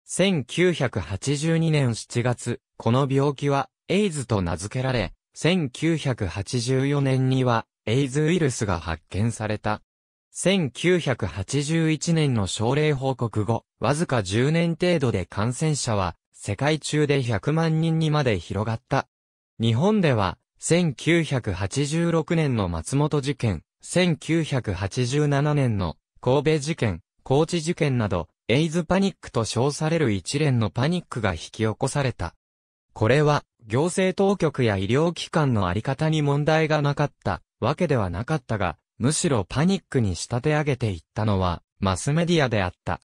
Speaker 1: 1982年7月、この病気は、エイズと名付けられ、1984年には、エイズウイルスが発見された。1981年の症例報告後、わずか10年程度で感染者は、世界中で100万人にまで広がった。日本では、1986年の松本事件、1987年の神戸事件、高知事件など、エイズパニックと称される一連のパニックが引き起こされた。これは、行政当局や医療機関のあり方に問題がなかったわけではなかったが、むしろパニックに仕立て上げていったのは、マスメディアであった。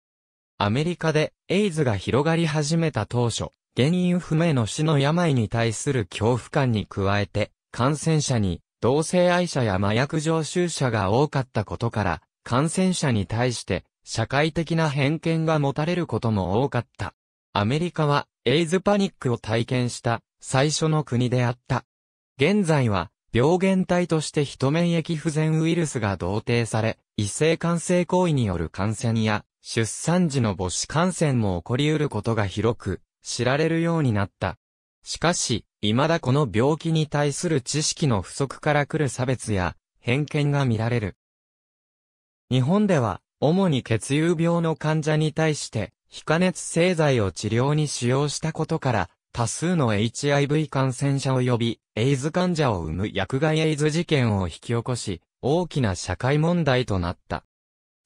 Speaker 1: アメリカでエイズが広がり始めた当初、原因不明の死の病に対する恐怖感に加えて、感染者に同性愛者や麻薬常習者が多かったことから、感染者に対して社会的な偏見が持たれることも多かった。アメリカはエイズパニックを体験した最初の国であった。現在は病原体として人免疫不全ウイルスが同定され、異性感染行為による感染や出産時の母子感染も起こり得ることが広く知られるようになった。しかし、未だこの病気に対する知識の不足から来る差別や偏見が見られる。日本では主に血友病の患者に対して、非加熱製剤を治療に使用したことから、多数の HIV 感染者及び、エイズ患者を生む薬害エイズ事件を引き起こし、大きな社会問題となった。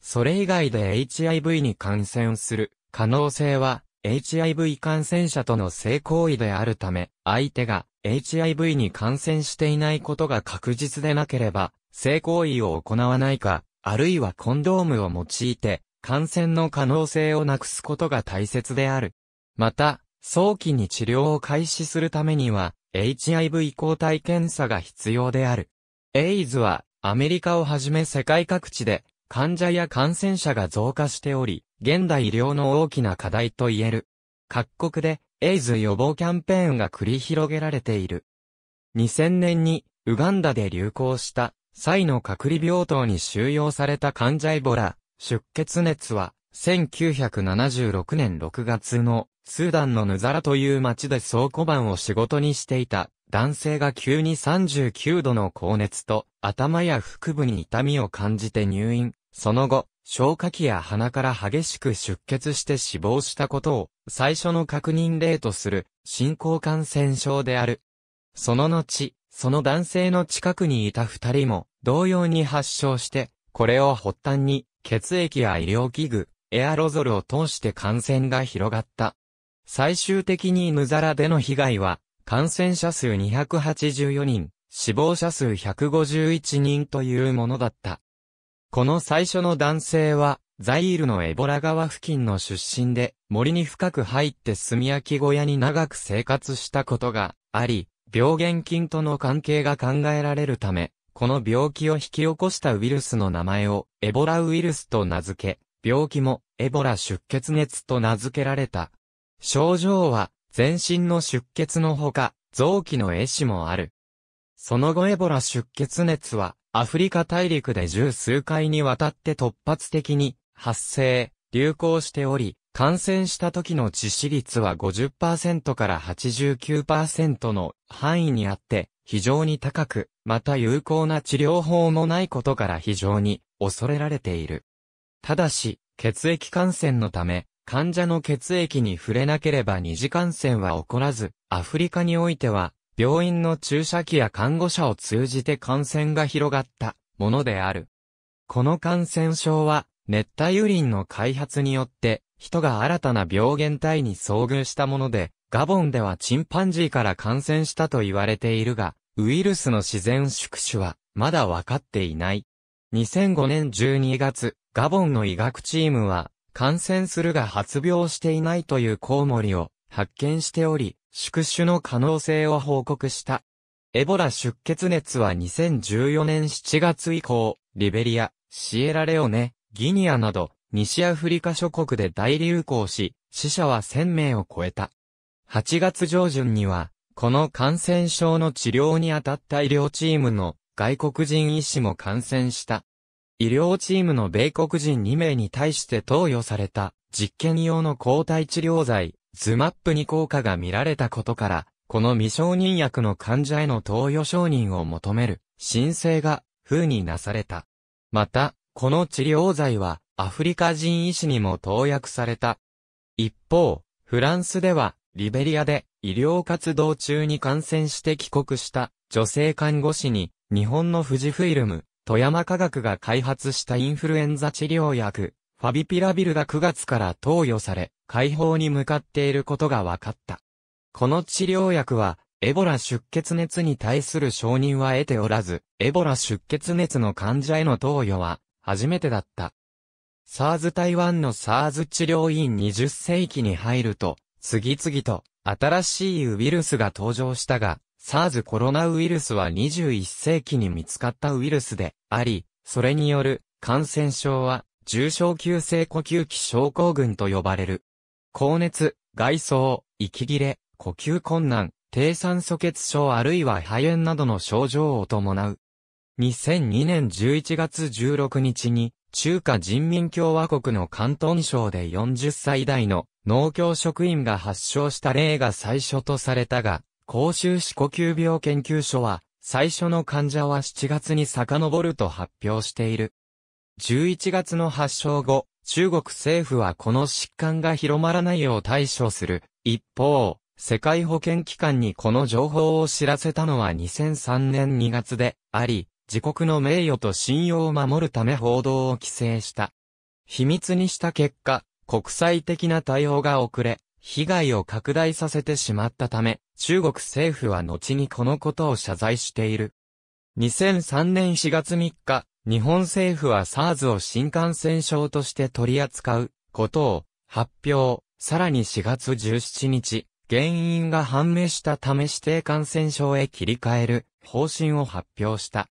Speaker 1: それ以外で HIV に感染する可能性は、HIV 感染者との性行為であるため、相手が HIV に感染していないことが確実でなければ、性行為を行わないか、あるいはコンドームを用いて、感染の可能性をなくすことが大切である。また、早期に治療を開始するためには、HIV 抗体検査が必要である。エイズは、アメリカをはじめ世界各地で、患者や感染者が増加しており、現代医療の大きな課題と言える。各国で、エイズ予防キャンペーンが繰り広げられている。2000年に、ウガンダで流行した、イの隔離病棟に収容された患者イボラ、出血熱は、1976年6月の、スーダンのヌザラという町で倉庫番を仕事にしていた、男性が急に39度の高熱と、頭や腹部に痛みを感じて入院、その後、消化器や鼻から激しく出血して死亡したことを、最初の確認例とする、進行感染症である。その後、その男性の近くにいた二人も同様に発症して、これを発端に血液や医療器具、エアロゾルを通して感染が広がった。最終的に犬皿での被害は、感染者数284人、死亡者数151人というものだった。この最初の男性は、ザイールのエボラ川付近の出身で、森に深く入って炭焼き小屋に長く生活したことがあり、病原菌との関係が考えられるため、この病気を引き起こしたウイルスの名前をエボラウイルスと名付け、病気もエボラ出血熱と名付けられた。症状は全身の出血のほか、臓器の壊死もある。その後エボラ出血熱はアフリカ大陸で十数回にわたって突発的に発生、流行しており、感染した時の致死率は50%から89%の範囲にあって、非常に高く、また有効な治療法もないことから非常に恐れられている。ただし、血液感染のため、患者の血液に触れなければ二次感染は起こらず、アフリカにおいては、病院の注射器や看護者を通じて感染が広がったものである。この感染症は、熱帯雨林の開発によって人が新たな病原体に遭遇したもので、ガボンではチンパンジーから感染したと言われているが、ウイルスの自然宿主はまだわかっていない。2005年12月、ガボンの医学チームは、感染するが発病していないというコウモリを発見しており、宿主の可能性を報告した。エボラ出血熱は2014年7月以降、リベリア、シエラレオネ、ギニアなど、西アフリカ諸国で大流行し、死者は1000名を超えた。8月上旬には、この感染症の治療に当たった医療チームの外国人医師も感染した。医療チームの米国人2名に対して投与された実験用の抗体治療剤、ズマップに効果が見られたことから、この未承認薬の患者への投与承認を求める申請が風になされた。また、この治療剤はアフリカ人医師にも投薬された。一方、フランスでは、リベリアで医療活動中に感染して帰国した女性看護師に、日本の富士フイルム、富山科学が開発したインフルエンザ治療薬、ファビピラビルが9月から投与され、解放に向かっていることが分かった。この治療薬は、エボラ出血熱に対する承認は得ておらず、エボラ出血熱の患者への投与は、初めてだった。SARS 台湾の SARS 治療院20世紀に入ると、次々と新しいウイルスが登場したが、SARS コロナウイルスは21世紀に見つかったウイルスであり、それによる感染症は重症急性呼吸器症候群と呼ばれる。高熱、外装、息切れ、呼吸困難、低酸素欠症あるいは肺炎などの症状を伴う。2002年11月16日に中華人民共和国の関東省で40歳代の農協職員が発症した例が最初とされたが、公衆死呼吸病研究所は、最初の患者は7月に遡ると発表している。11月の発症後、中国政府はこの疾患が広まらないよう対処する。一方、世界保健機関にこの情報を知らせたのは2003年2月であり、自国の名誉と信用を守るため報道を規制した。秘密にした結果、国際的な対応が遅れ、被害を拡大させてしまったため、中国政府は後にこのことを謝罪している。2003年4月3日、日本政府は SARS を新感染症として取り扱うことを発表。さらに4月17日、原因が判明したため指定感染症へ切り替える方針を発表した。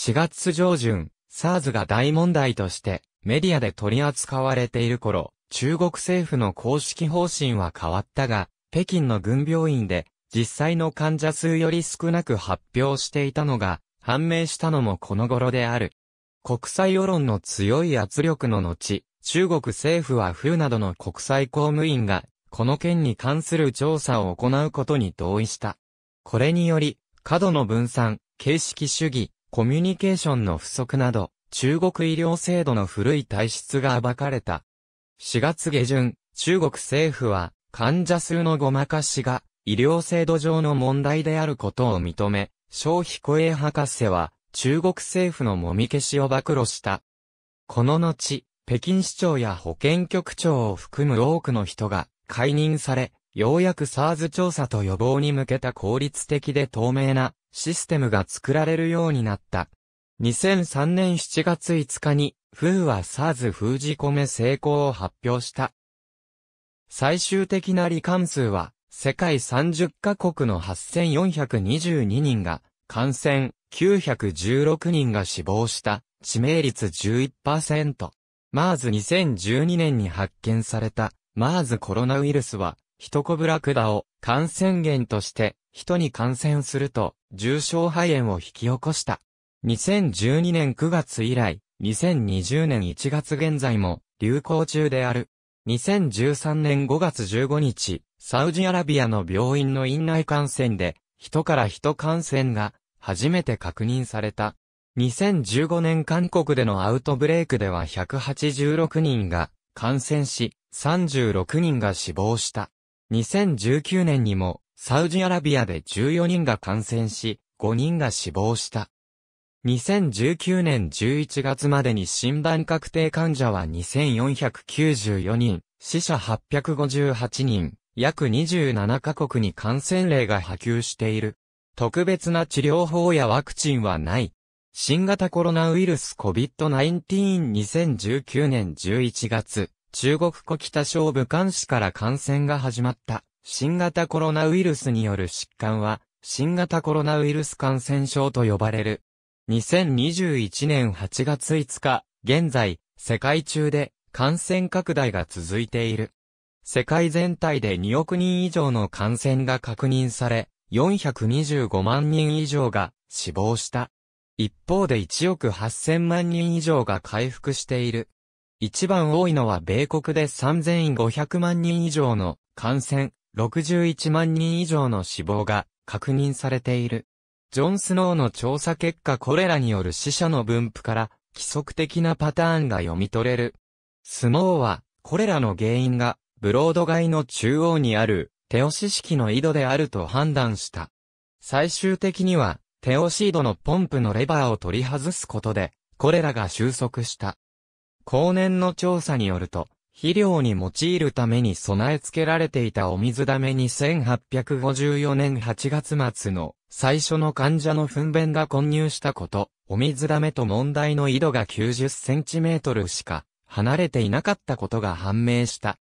Speaker 1: 4月上旬、SARS が大問題としてメディアで取り扱われている頃、中国政府の公式方針は変わったが、北京の軍病院で実際の患者数より少なく発表していたのが判明したのもこの頃である。国際世論の強い圧力の後、中国政府は冬などの国際公務員がこの件に関する調査を行うことに同意した。これにより、過度の分散、形式主義、コミュニケーションの不足など、中国医療制度の古い体質が暴かれた。4月下旬、中国政府は、患者数のごまかしが、医療制度上の問題であることを認め、消費声英博士は、中国政府のもみ消しを暴露した。この後、北京市長や保健局長を含む多くの人が解任され、ようやく SARS 調査と予防に向けた効率的で透明なシステムが作られるようになった。2003年7月5日に、フーは SARS 封じ込め成功を発表した。最終的な罹患数は、世界30カ国の8422人が、感染、916人が死亡した、致命率11%。MERS2012 年に発見された、MERS コロナウイルスは、ヒトコブラクダを感染源として人に感染すると重症肺炎を引き起こした。2012年9月以来、2020年1月現在も流行中である。2013年5月15日、サウジアラビアの病院の院内感染で、人から人感染が初めて確認された。2015年韓国でのアウトブレイクでは186人が感染し、36人が死亡した。2019年にも、サウジアラビアで14人が感染し、5人が死亡した。2019年11月までに新版確定患者は2494人、死者858人、約27カ国に感染例が波及している。特別な治療法やワクチンはない。新型コロナウイルス COVID-192019 年11月、中国古北省武漢市から感染が始まった。新型コロナウイルスによる疾患は、新型コロナウイルス感染症と呼ばれる。2021年8月5日、現在、世界中で感染拡大が続いている。世界全体で2億人以上の感染が確認され、425万人以上が死亡した。一方で1億8000万人以上が回復している。一番多いのは米国で3500万人以上の感染、61万人以上の死亡が確認されている。ジョン・スノーの調査結果これらによる死者の分布から規則的なパターンが読み取れる。スノーは、これらの原因が、ブロード街の中央にある、テオシ式の井戸であると判断した。最終的には、テオシードのポンプのレバーを取り外すことで、これらが収束した。後年の調査によると、肥料に用いるために備え付けられていたお水だめに1854年8月末の最初の患者の糞便が混入したこと、お水だめと問題の井戸が90センチメートルしか離れていなかったことが判明した。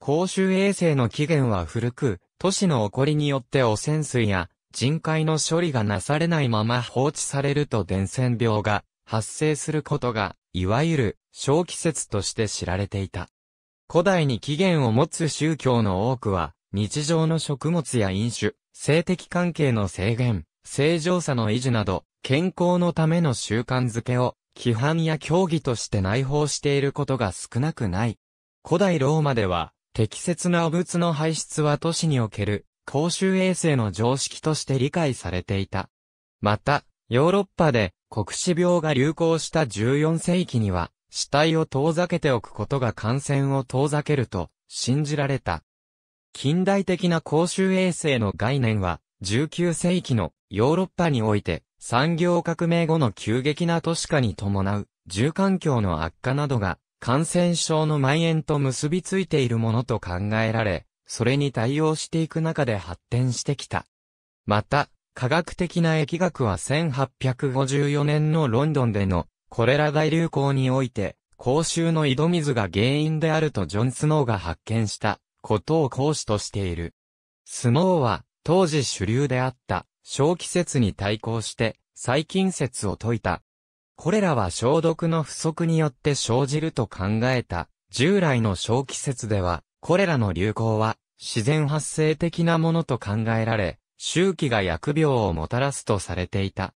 Speaker 1: 公衆衛生の起源は古く、都市の起こりによって汚染水や人海の処理がなされないまま放置されると伝染病が発生することが、いわゆる、小季節として知られていた。古代に起源を持つ宗教の多くは、日常の食物や飲酒、性的関係の制限、正常さの維持など、健康のための習慣づけを、規範や教義として内包していることが少なくない。古代ローマでは、適切な汚物の排出は都市における、公衆衛生の常識として理解されていた。また、ヨーロッパで、国死病が流行した14世紀には、死体を遠ざけておくことが感染を遠ざけると信じられた。近代的な公衆衛生の概念は、19世紀のヨーロッパにおいて、産業革命後の急激な都市化に伴う、住環境の悪化などが、感染症の蔓延と結びついているものと考えられ、それに対応していく中で発展してきた。また、科学的な疫学は1854年のロンドンでのコレラ大流行において、公衆の井戸水が原因であるとジョン・スノーが発見したことを講師としている。スノーは当時主流であった小季節に対抗して細菌説を説いた。これらは消毒の不足によって生じると考えた。従来の小季節では、これらの流行は自然発生的なものと考えられ、周期が疫病をもたらすとされていた。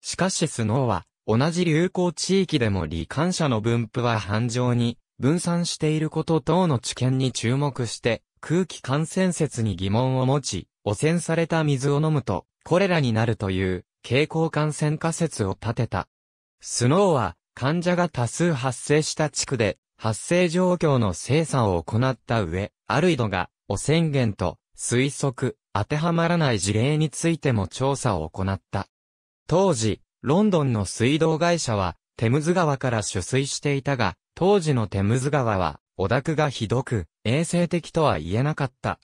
Speaker 1: しかしスノーは、同じ流行地域でも罹患者の分布は繁盛に分散していること等の知見に注目して、空気感染説に疑問を持ち、汚染された水を飲むと、コレラになるという、蛍光感染仮説を立てた。スノーは、患者が多数発生した地区で、発生状況の精査を行った上、アルイドが、汚染源と、推測、当てはまらない事例についても調査を行った。当時、ロンドンの水道会社は、テムズ川から取水していたが、当時のテムズ川は、汚濁がひどく、衛生的とは言えなかった。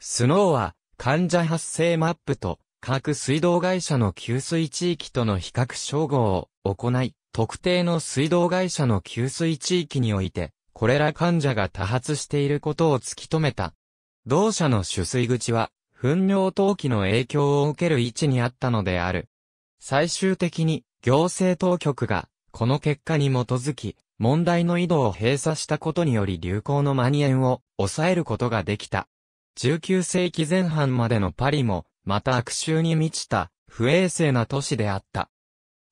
Speaker 1: スノーは、患者発生マップと、各水道会社の給水地域との比較称号を行い、特定の水道会社の給水地域において、これら患者が多発していることを突き止めた。同社の取水口は、糞尿陶器の影響を受ける位置にあったのである。最終的に、行政当局が、この結果に基づき、問題の井戸を閉鎖したことにより流行の蔓延を抑えることができた。19世紀前半までのパリも、また悪臭に満ちた、不衛生な都市であった。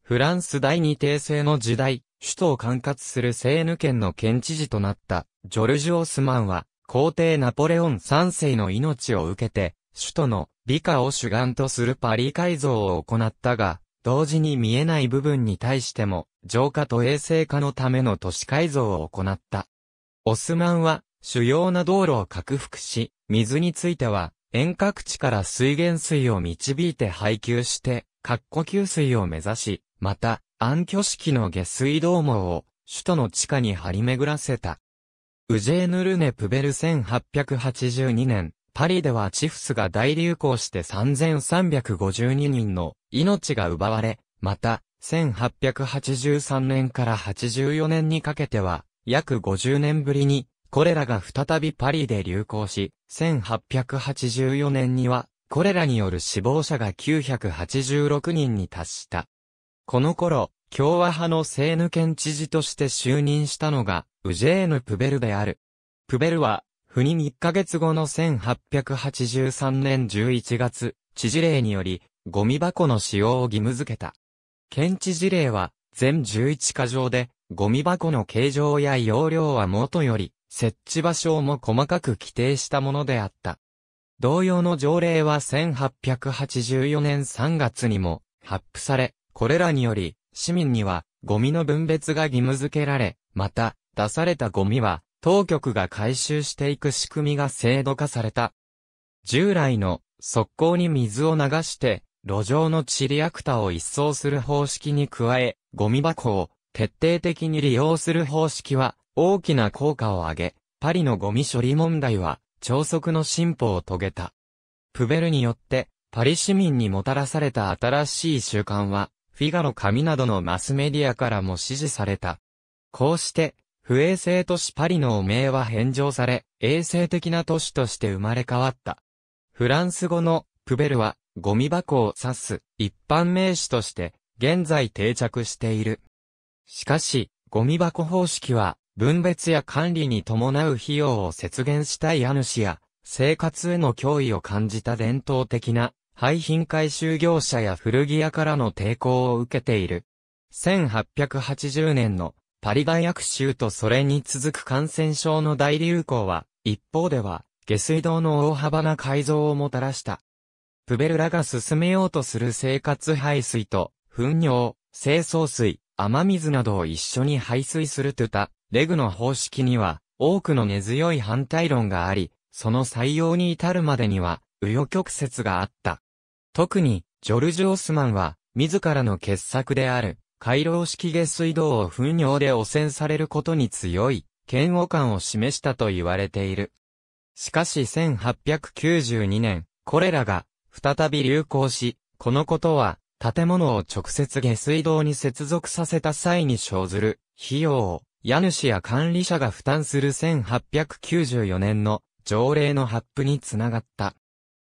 Speaker 1: フランス第二帝政の時代、首都を管轄するセーヌ県の県知事となった、ジョルジュ・オスマンは、皇帝ナポレオン3世の命を受けて、首都の美化を主眼とするパリ改造を行ったが、同時に見えない部分に対しても、浄化と衛生化のための都市改造を行った。オスマンは、主要な道路を拡幅し、水については、遠隔地から水源水を導いて配給して、括弧給水を目指し、また、暗挙式の下水道網を、首都の地下に張り巡らせた。ウジェーヌ・ルネ・プベル1882年、パリではチフスが大流行して3352人の命が奪われ、また、1883年から84年にかけては、約50年ぶりに、これらが再びパリで流行し、1884年には、これらによる死亡者が986人に達した。この頃、共和派のセーヌ県知事として就任したのが、ウジェーヌ・プベルである。プベルは、国に1ヶ月後の1883年11月、知事令により、ゴミ箱の使用を義務付けた。県知事令は、全11箇条で、ゴミ箱の形状や容量は元より、設置場所をも細かく規定したものであった。同様の条例は1884年3月にも発布され、これらにより市民にはゴミの分別が義務付けられ、また出されたゴミは当局が回収していく仕組みが制度化された。従来の側溝に水を流して、路上のチリアクタを一掃する方式に加え、ゴミ箱を徹底的に利用する方式は大きな効果を上げ、パリのゴミ処理問題は超速の進歩を遂げた。プベルによってパリ市民にもたらされた新しい習慣は、フィガロ紙などのマスメディアからも支持された。こうして、不衛生都市パリの汚名は返上され、衛生的な都市として生まれ変わった。フランス語のプベルはゴミ箱を指す一般名詞として現在定着している。しかし、ゴミ箱方式は分別や管理に伴う費用を節減したい家主や生活への脅威を感じた伝統的な廃品回収業者や古着屋からの抵抗を受けている。1880年のパリ大悪臭とそれに続く感染症の大流行は、一方では、下水道の大幅な改造をもたらした。プベルラが進めようとする生活排水と、糞尿、清掃水、雨水などを一緒に排水するトゥタ、レグの方式には、多くの根強い反対論があり、その採用に至るまでには、紆余曲折があった。特に、ジョルジュ・オスマンは、自らの傑作である、回廊式下水道を糞尿で汚染されることに強い、嫌悪感を示したと言われている。しかし1892年、これらが再び流行し、このことは建物を直接下水道に接続させた際に生ずる費用を家主や管理者が負担する1894年の条例の発布につながった。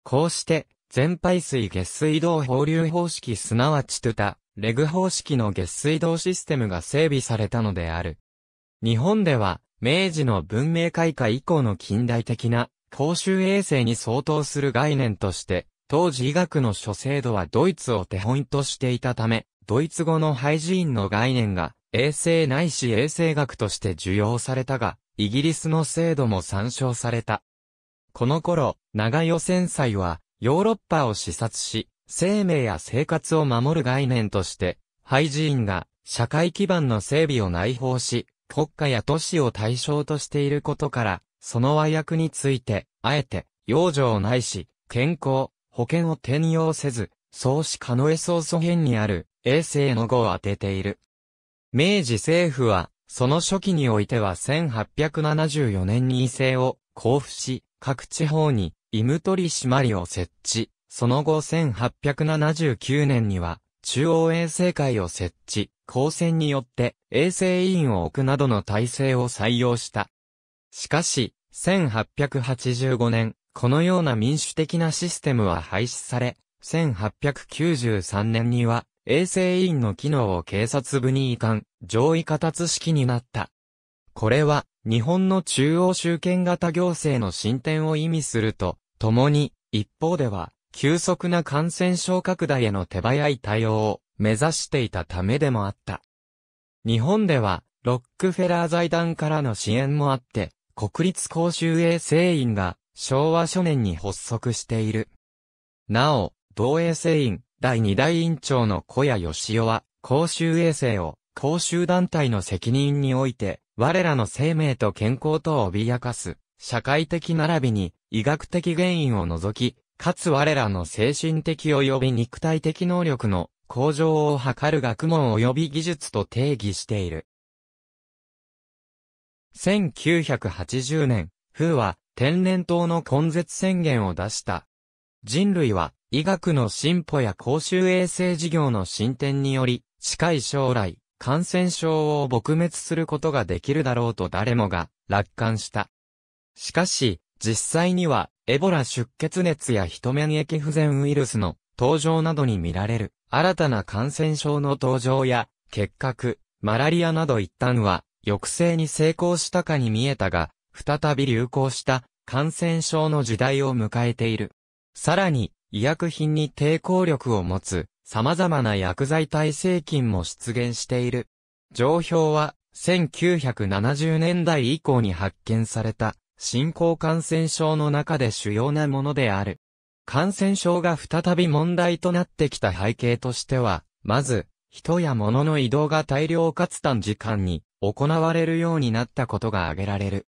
Speaker 1: こうして、全排水下水道放流方式すなわちトゥタ、レグ方式の下水道システムが整備されたのである。日本では、明治の文明開化以降の近代的な公衆衛生に相当する概念として、当時医学の諸制度はドイツを手本としていたため、ドイツ語のハイジーンの概念が衛生ないし衛生学として受容されたが、イギリスの制度も参照された。この頃、長与戦災はヨーロッパを視察し、生命や生活を守る概念として、ハイジーンが社会基盤の整備を内包し、国家や都市を対象としていることから、その和訳について、あえて、養生をないし、健康、保険を転用せず、創始可能創祖編にある、衛星の語を当てている。明治政府は、その初期においては1874年に異性を交付し、各地方に、イム取締りを設置。その後1879年には、中央衛生会を設置、公選によって衛生委員を置くなどの体制を採用した。しかし、1885年、このような民主的なシステムは廃止され、1893年には、衛生委員の機能を警察部に移管、上位下達式になった。これは、日本の中央集権型行政の進展を意味すると、ともに、一方では、急速な感染症拡大への手早い対応を目指していたためでもあった。日本では、ロックフェラー財団からの支援もあって、国立公衆衛生院が昭和初年に発足している。なお、防衛生院第2代院長の小谷義夫は、公衆衛生を公衆団体の責任において、我らの生命と健康と脅かす、社会的並びに医学的原因を除き、かつ我らの精神的及び肉体的能力の向上を図る学問及び技術と定義している。1980年、風は天然痘の根絶宣言を出した。人類は医学の進歩や公衆衛生事業の進展により、近い将来、感染症を撲滅することができるだろうと誰もが楽観した。しかし、実際にはエボラ出血熱や人免疫不全ウイルスの登場などに見られる新たな感染症の登場や結核、マラリアなど一旦は抑制に成功したかに見えたが、再び流行した感染症の時代を迎えている。さらに、医薬品に抵抗力を持つ様々な薬剤耐性菌も出現している。状況は1970年代以降に発見された新興感染症の中で主要なものである。感染症が再び問題となってきた背景としては、まず、人や物の移動が大量かつ短時間に行われるようになったことが挙げられる。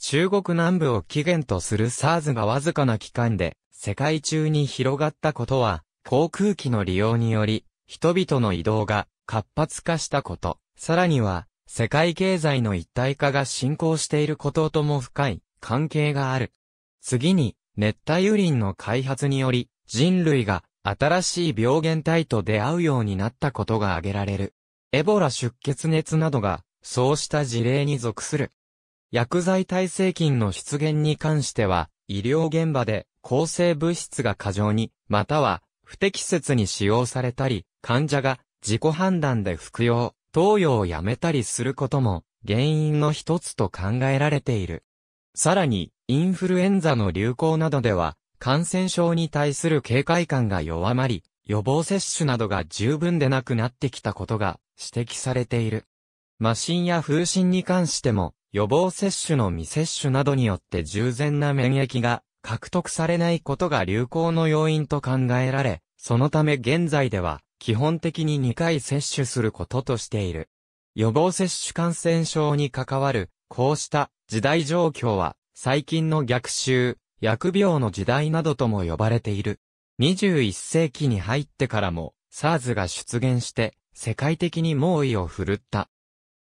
Speaker 1: 中国南部を起源とする SARS がわずかな期間で世界中に広がったことは、航空機の利用により、人々の移動が活発化したこと、さらには世界経済の一体化が進行していることとも深い関係がある。次に、熱帯雨林の開発により、人類が新しい病原体と出会うようになったことが挙げられる。エボラ出血熱などが、そうした事例に属する。薬剤耐性菌の出現に関しては、医療現場で抗生物質が過剰に、または不適切に使用されたり、患者が自己判断で服用、投与をやめたりすることも原因の一つと考えられている。さらに、インフルエンザの流行などでは、感染症に対する警戒感が弱まり、予防接種などが十分でなくなってきたことが指摘されている。麻疹や風疹に関しても、予防接種の未接種などによって従前な免疫が獲得されないことが流行の要因と考えられ、そのため現在では基本的に2回接種することとしている。予防接種感染症に関わる、こうした時代状況は、最近の逆襲、薬病の時代などとも呼ばれている。21世紀に入ってからも、SARS が出現して、世界的に猛威を振るった。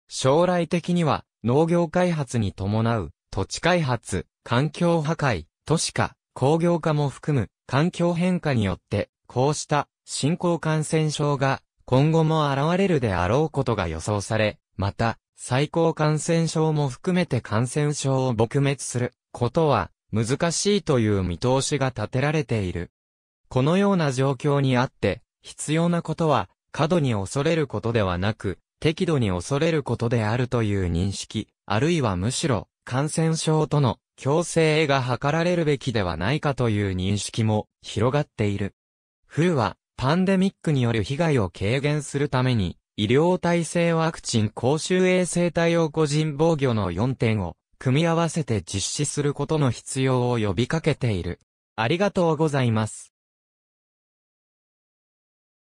Speaker 1: 将来的には、農業開発に伴う、土地開発、環境破壊、都市化、工業化も含む、環境変化によって、こうした新興感染症が今後も現れるであろうことが予想され、また、最高感染症も含めて感染症を撲滅することは難しいという見通しが立てられている。このような状況にあって、必要なことは過度に恐れることではなく、適度に恐れることであるという認識、あるいはむしろ感染症との共生が図られるべきではないかという認識も広がっている。冬はパンデミックによる被害を軽減するために、医療体制ワクチン公衆衛生対応個人防御の4点を組み合わせて実施することの必要を呼びかけている。ありがとうございます。